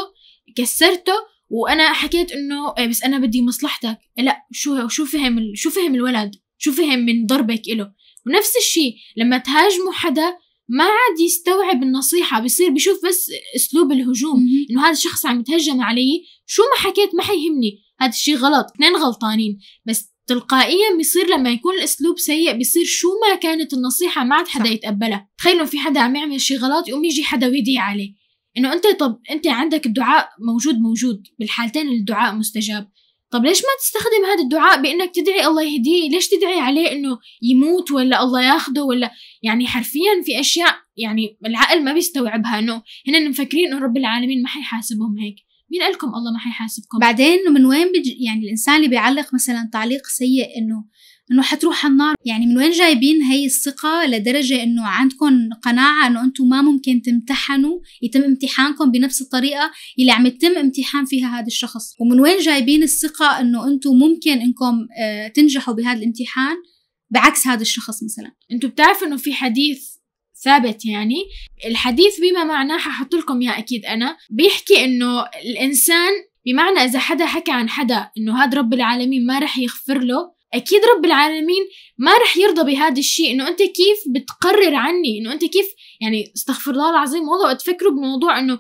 كسرته وانا حكيت انه إيه، بس انا بدي مصلحتك لا شو شو فهم شو فهم الولد شو فهم من ضربك له ونفس الشيء لما تهاجموا حدا ما عاد يستوعب النصيحة بصير بشوف بس أسلوب الهجوم إنه هذا الشخص عم يتهجم علي شو ما حكيت ما حيهمني هذا الشيء غلط اثنين غلطانين بس تلقائيا بصير لما يكون الاسلوب سيء بصير شو ما كانت النصيحه ما عاد حدا يتقبلها تخيلوا في حدا عم يعمل شيء غلط يقوم يجي حدا ويدي عليه انه انت طب انت عندك الدعاء موجود موجود بالحالتين الدعاء مستجاب طب ليش ما تستخدم هذا الدعاء بانك تدعي الله يهديه ليش تدعي عليه انه يموت ولا الله ياخده ولا يعني حرفيا في اشياء يعني العقل ما بيستوعبها انه هنا مفكرين انه رب العالمين ما حيحاسبهم هيك مين قالكم الله ما حيحاسبكم بعدين من وين بج... يعني الانسان اللي بيعلق مثلا تعليق سيء انه انه حتروح على النار يعني من وين جايبين هي الثقه لدرجه انه عندكم قناعه انه انتم ما ممكن تمتحنوا يتم امتحانكم بنفس الطريقه اللي عم يتم امتحان فيها هذا الشخص ومن وين جايبين الثقه انه انتم ممكن انكم آه، تنجحوا بهذا الامتحان بعكس هذا الشخص مثلا انتم بتعرفوا انه في حديث ثابت يعني الحديث بما معناه ححط لكم اياه اكيد انا بيحكي انه الانسان بمعنى اذا حدا حكى عن حدا انه هذا رب العالمين ما رح يغفر له اكيد رب العالمين ما رح يرضى بهذا الشيء انه انت كيف بتقرر عني انه انت كيف يعني استغفر الله العظيم والله تفكروا بموضوع انه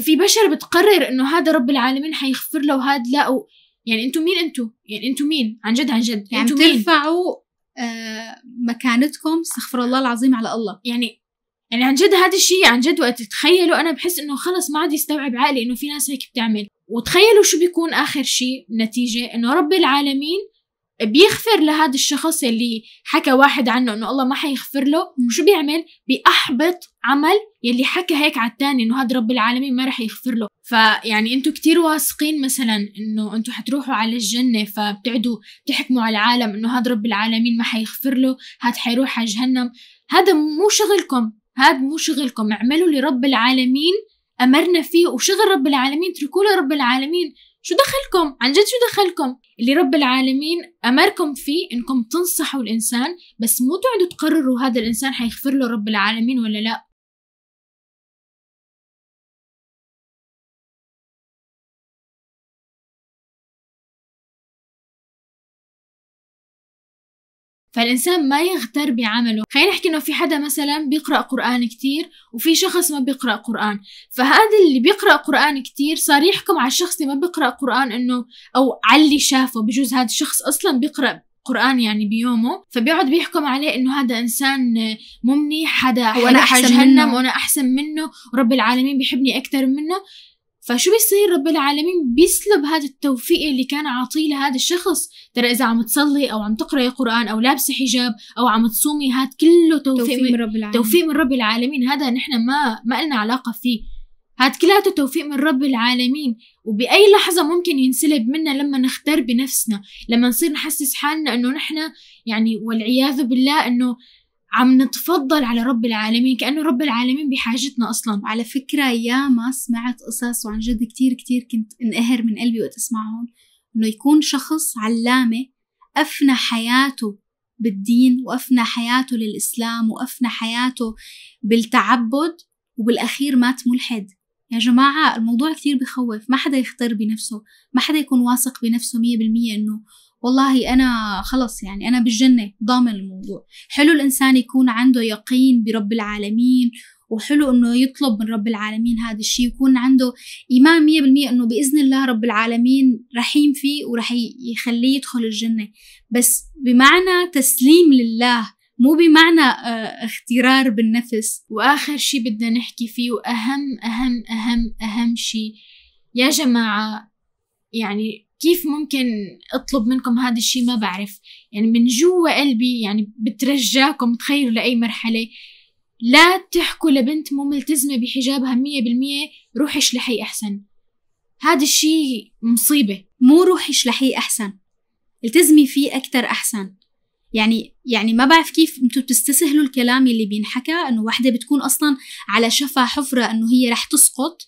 في بشر بتقرر انه هذا رب العالمين حيغفر له وهذا لا أو يعني انتم مين انتم يعني انتم مين عن جد عن جد يعني انتم ترفعوا آه مكانتكم استغفر الله العظيم على الله يعني يعني عن جد هذا الشيء عن جد وقت تتخيلوا انا بحس انه خلص ما عاد يستوعب عقلي انه في ناس هيك بتعمل وتخيلوا شو بيكون اخر شيء نتيجه انه رب العالمين بيغفر لهذا الشخص اللي حكى واحد عنه انه الله ما حيغفر له شو بيعمل بيحبط عمل يلي حكى هيك على الثاني انه هذا رب العالمين ما رح يغفر له فيعني انتم كتير واثقين مثلا انه انتم حتروحوا على الجنه فبتقعدوا تحكموا على العالم انه هذا رب العالمين ما حيغفر له هذا حيروح على جهنم هذا مو شغلكم هذا مو شغلكم اعملوا لرب العالمين امرنا فيه وشغل رب العالمين اتركوه لرب العالمين شو دخلكم عن جد شو دخلكم اللي رب العالمين امركم فيه انكم تنصحوا الانسان بس مو تقعدوا تقرروا هذا الانسان حيغفر له رب العالمين ولا لا فالإنسان ما يغتر بعمله خلينا نحكي إنه في حدا مثلا بيقرأ قرآن كتير وفي شخص ما بيقرأ قرآن فهذا اللي بيقرأ قرآن كتير صار يحكم على الشخص اللي ما بيقرأ قرآن إنه أو على اللي شافه بجوز هذا الشخص أصلا بيقرأ قرآن يعني بيومه فبيقعد بيحكم عليه إنه هذا إنسان ممني حدا وأنا أحسن جهنم وأنا أحسن منه ورب العالمين بيحبني أكثر منه فشو بيصير رب العالمين بيسلب هذا التوفيق اللي كان عاطيه لهذا الشخص ترى اذا عم تصلي او عم تقراي قران او لابسه حجاب او عم تصومي هذا كله توفيق, توفيق من, رب العالمين توفيق من رب العالمين هذا نحن ما ما لنا علاقه فيه هاد كلياته توفيق من رب العالمين وبأي لحظة ممكن ينسلب منا لما نختار بنفسنا لما نصير نحسس حالنا أنه نحن يعني والعياذ بالله أنه عم نتفضل على رب العالمين كأنه رب العالمين بحاجتنا أصلا على فكرة يا ما سمعت قصص وعن جد كتير كتير كنت انقهر من قلبي وقت أسمعهم إنه يكون شخص علامة أفنى حياته بالدين وأفنى حياته للإسلام وأفنى حياته بالتعبد وبالأخير مات ملحد يا جماعة الموضوع كثير بخوف ما حدا يختار بنفسه ما حدا يكون واثق بنفسه مية بالمية إنه والله أنا خلص يعني أنا بالجنة ضامن الموضوع حلو الإنسان يكون عنده يقين برب العالمين وحلو انه يطلب من رب العالمين هذا الشيء يكون عنده ايمان 100% انه باذن الله رب العالمين رحيم فيه ورح يخليه يدخل الجنه بس بمعنى تسليم لله مو بمعنى آه، اخترار بالنفس واخر شيء بدنا نحكي فيه واهم اهم اهم اهم شيء يا جماعه يعني كيف ممكن اطلب منكم هذا الشيء ما بعرف يعني من جوا قلبي يعني بترجاكم تخيلوا لاي مرحله لا تحكوا لبنت مو ملتزمه بحجابها 100% روحي اشلحي احسن هذا الشيء مصيبه مو روحي اشلحي احسن التزمي فيه اكثر احسن يعني يعني ما بعرف كيف انتم بتستسهلوا الكلام اللي بينحكى انه وحده بتكون اصلا على شفا حفره انه هي رح تسقط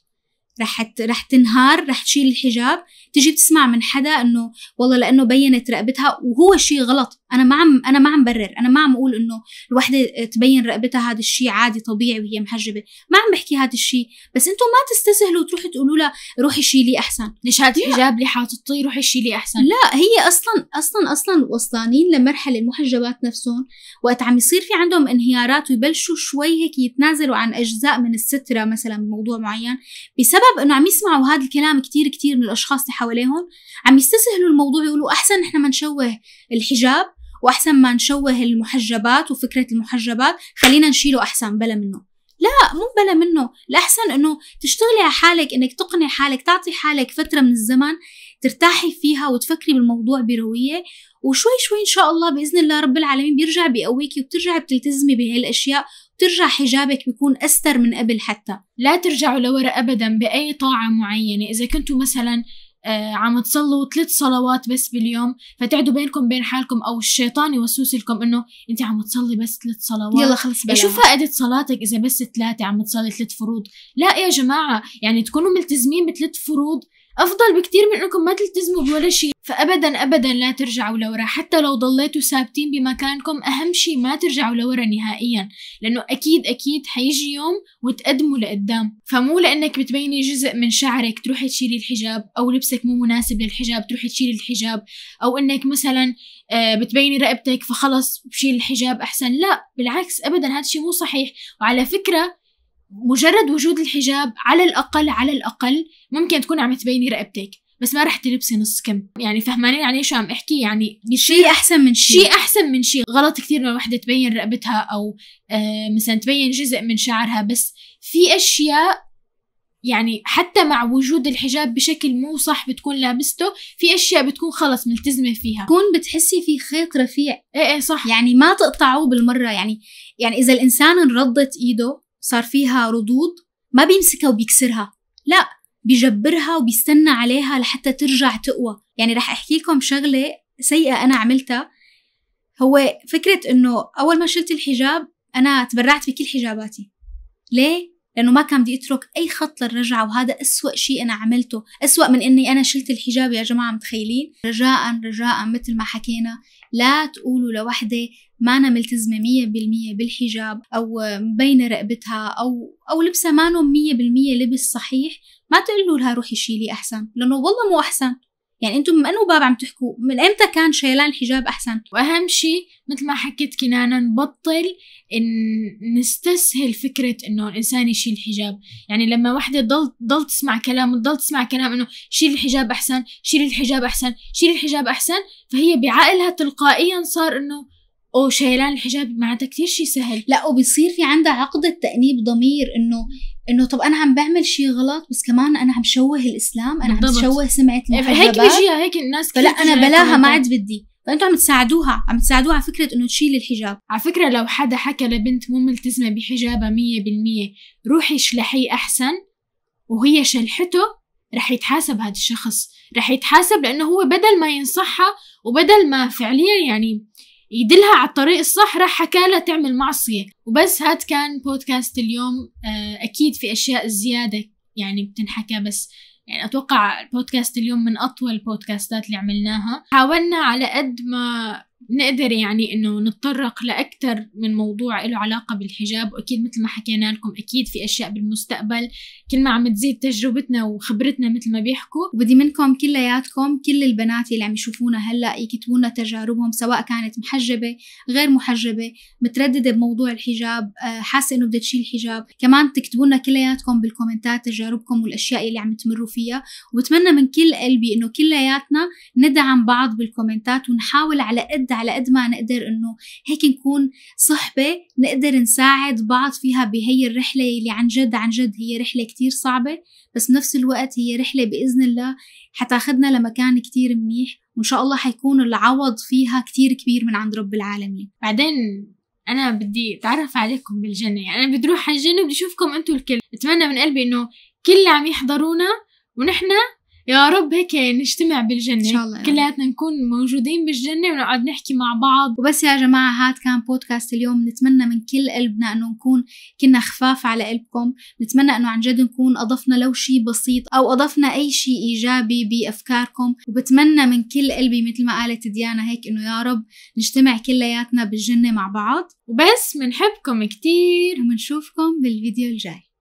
رح رح تنهار رح تشيل الحجاب تجي بتسمع من حدا انه والله لانه بينت رقبتها وهو شيء غلط انا ما عم انا ما عم برر انا ما عم اقول انه الوحده تبين رقبتها هذا الشيء عادي طبيعي وهي محجبه ما عم بحكي هذا الشيء بس انتم ما تستسهلوا وتروحوا تقولوا لها روحي شيلي احسن ليش هذا الحجاب اللي حاططيه روحي شيلي احسن لا هي اصلا اصلا اصلا وصلانين لمرحله المحجبات نفسهم وقت عم يصير في عندهم انهيارات ويبلشوا شوي هيك يتنازلوا عن اجزاء من الستره مثلا بموضوع معين بسبب السبب انه عم يسمعوا هذا الكلام كتير كتير من الاشخاص اللي حواليهم عم يستسهلوا الموضوع يقولوا احسن احنا ما نشوه الحجاب واحسن ما نشوه المحجبات وفكره المحجبات خلينا نشيله احسن بلا منه لا مو بلا منه الأحسن أنه تشتغلي على حالك أنك تقنعي حالك تعطي حالك فترة من الزمن ترتاحي فيها وتفكري بالموضوع بروية وشوي شوي إن شاء الله بإذن الله رب العالمين بيرجع بيقويكي وبترجعي بتلتزمي بهالأشياء ترجع حجابك بيكون أستر من قبل حتى لا ترجعوا لورا أبدا بأي طاعة معينة إذا كنتوا مثلا آه، عم تصلوا ثلاث صلوات بس باليوم فتقعدوا بينكم بين حالكم او الشيطان يوسوس لكم انه انت عم تصلي بس ثلاث صلوات يلا خلص بلا شو فائده صلاتك اذا بس ثلاثه عم تصلي ثلاث فروض لا يا جماعه يعني تكونوا ملتزمين بثلاث فروض أفضل بكتير من إنكم ما تلتزموا بولا شيء فأبدا أبدا لا ترجعوا لورا حتى لو ضليتوا ثابتين بمكانكم أهم شيء ما ترجعوا لورا نهائيا لأنه أكيد أكيد حيجي يوم وتقدموا لقدام فمو لأنك بتبيني جزء من شعرك تروحي تشيلي الحجاب أو لبسك مو مناسب للحجاب تروحي تشيلي الحجاب أو إنك مثلا آه، بتبيني رقبتك فخلص بشيل الحجاب أحسن لا بالعكس أبدا هذا الشيء مو صحيح وعلى فكرة مجرد وجود الحجاب على الأقل على الأقل ممكن تكون عم تبيني رقبتك بس ما رح تلبسي نص كم يعني فهمانين يعني شو عم احكي يعني شيء احسن من شيء شيء احسن من شيء غلط كثير انه الوحده تبين رقبتها او آه، مثلا تبين جزء من شعرها بس في اشياء يعني حتى مع وجود الحجاب بشكل مو صح بتكون لابسته في اشياء بتكون خلص ملتزمه فيها تكون بتحسي في خيط رفيع ايه ايه صح يعني ما تقطعوه بالمره يعني يعني اذا الانسان انرضت ايده صار فيها ردود ما بيمسكها وبيكسرها لا بيجبرها وبيستنى عليها لحتى ترجع تقوى يعني رح احكي لكم شغله سيئه انا عملتها هو فكره انه اول ما شلت الحجاب انا تبرعت بكل حجاباتي ليه لانه ما كان بدي اترك اي خط للرجعه وهذا أسوأ شيء انا عملته أسوأ من اني انا شلت الحجاب يا جماعه متخيلين رجاء رجاء مثل ما حكينا لا تقولوا لوحدة ما أنا ملتزمة مية بالمية بالحجاب أو مبينة رقبتها أو أو لبسها ما مية بالمية لبس صحيح ما تقولوا لها روحي شيلي أحسن لأنه والله مو أحسن يعني انتم من انو باب عم تحكوا من امتى كان شيلان الحجاب احسن واهم شيء مثل ما حكيت كنانة نبطل إن نستسهل فكرة انه الانسان يشيل حجاب يعني لما وحدة ضل ضل تسمع كلام وتضل تسمع كلام انه شيل الحجاب احسن شيل الحجاب احسن شيل الحجاب احسن فهي بعقلها تلقائيا صار انه او شيلان الحجاب معناتها كثير شيء سهل لا وبصير في عندها عقدة تأنيب ضمير انه انه طب انا عم بعمل شيء غلط بس كمان انا عم شوه الاسلام انا بالضبط. عم بشوه سمعه إيه، المحجبات هيك بيجيها يعني هيك الناس فلا انا بلاها ما عاد بدي فانتم عم تساعدوها عم تساعدوها على فكره انه تشيل الحجاب على فكره لو حدا حكى لبنت مو ملتزمه بحجابها 100% روحي شلحي احسن وهي شلحته رح يتحاسب هذا الشخص رح يتحاسب لانه هو بدل ما ينصحها وبدل ما فعليا يعني يدلها على الطريق الصح راح حكالها تعمل معصية وبس هاد كان بودكاست اليوم آه، أكيد في أشياء زيادة يعني بتنحكى بس يعني أتوقع بودكاست اليوم من أطول البودكاستات اللي عملناها حاولنا على قد ما نقدر يعني انه نتطرق لاكثر من موضوع له علاقه بالحجاب واكيد مثل ما حكينا لكم اكيد في اشياء بالمستقبل كل ما عم تزيد تجربتنا وخبرتنا مثل ما بيحكوا وبدي منكم كلياتكم كل البنات اللي عم يشوفونا هلا يكتبوا لنا تجاربهم سواء كانت محجبه غير محجبه متردده بموضوع الحجاب آه، حاسه انه بدها تشيل الحجاب كمان تكتبوا لنا كلياتكم بالكومنتات تجاربكم والاشياء اللي عم تمروا فيها وبتمنى من كل قلبي انه كلياتنا ندعم بعض بالكومنتات ونحاول على قد على قد ما نقدر انه هيك نكون صحبه نقدر نساعد بعض فيها بهي الرحله اللي عن جد عن جد هي رحله كتير صعبه بس بنفس الوقت هي رحله باذن الله حتاخذنا لمكان كتير منيح وان شاء الله حيكون العوض فيها كتير كبير من عند رب العالمين بعدين انا بدي اتعرف عليكم بالجنه يعني انا بدي اروح على الجنه بدي اشوفكم انتم الكل اتمنى من قلبي انه كل اللي عم يحضرونا ونحن يا رب هيك نجتمع بالجنة إن شاء الله كلياتنا نكون موجودين بالجنة ونقعد نحكي مع بعض وبس يا جماعة هاد كان بودكاست اليوم نتمنى من كل قلبنا أنه نكون كنا خفاف على قلبكم نتمنى أنه عن جد نكون أضفنا لو شيء بسيط أو أضفنا أي شيء إيجابي بأفكاركم وبتمنى من كل قلبي مثل ما قالت ديانا هيك أنه يا رب نجتمع كلياتنا بالجنة مع بعض وبس منحبكم كتير ومنشوفكم بالفيديو الجاي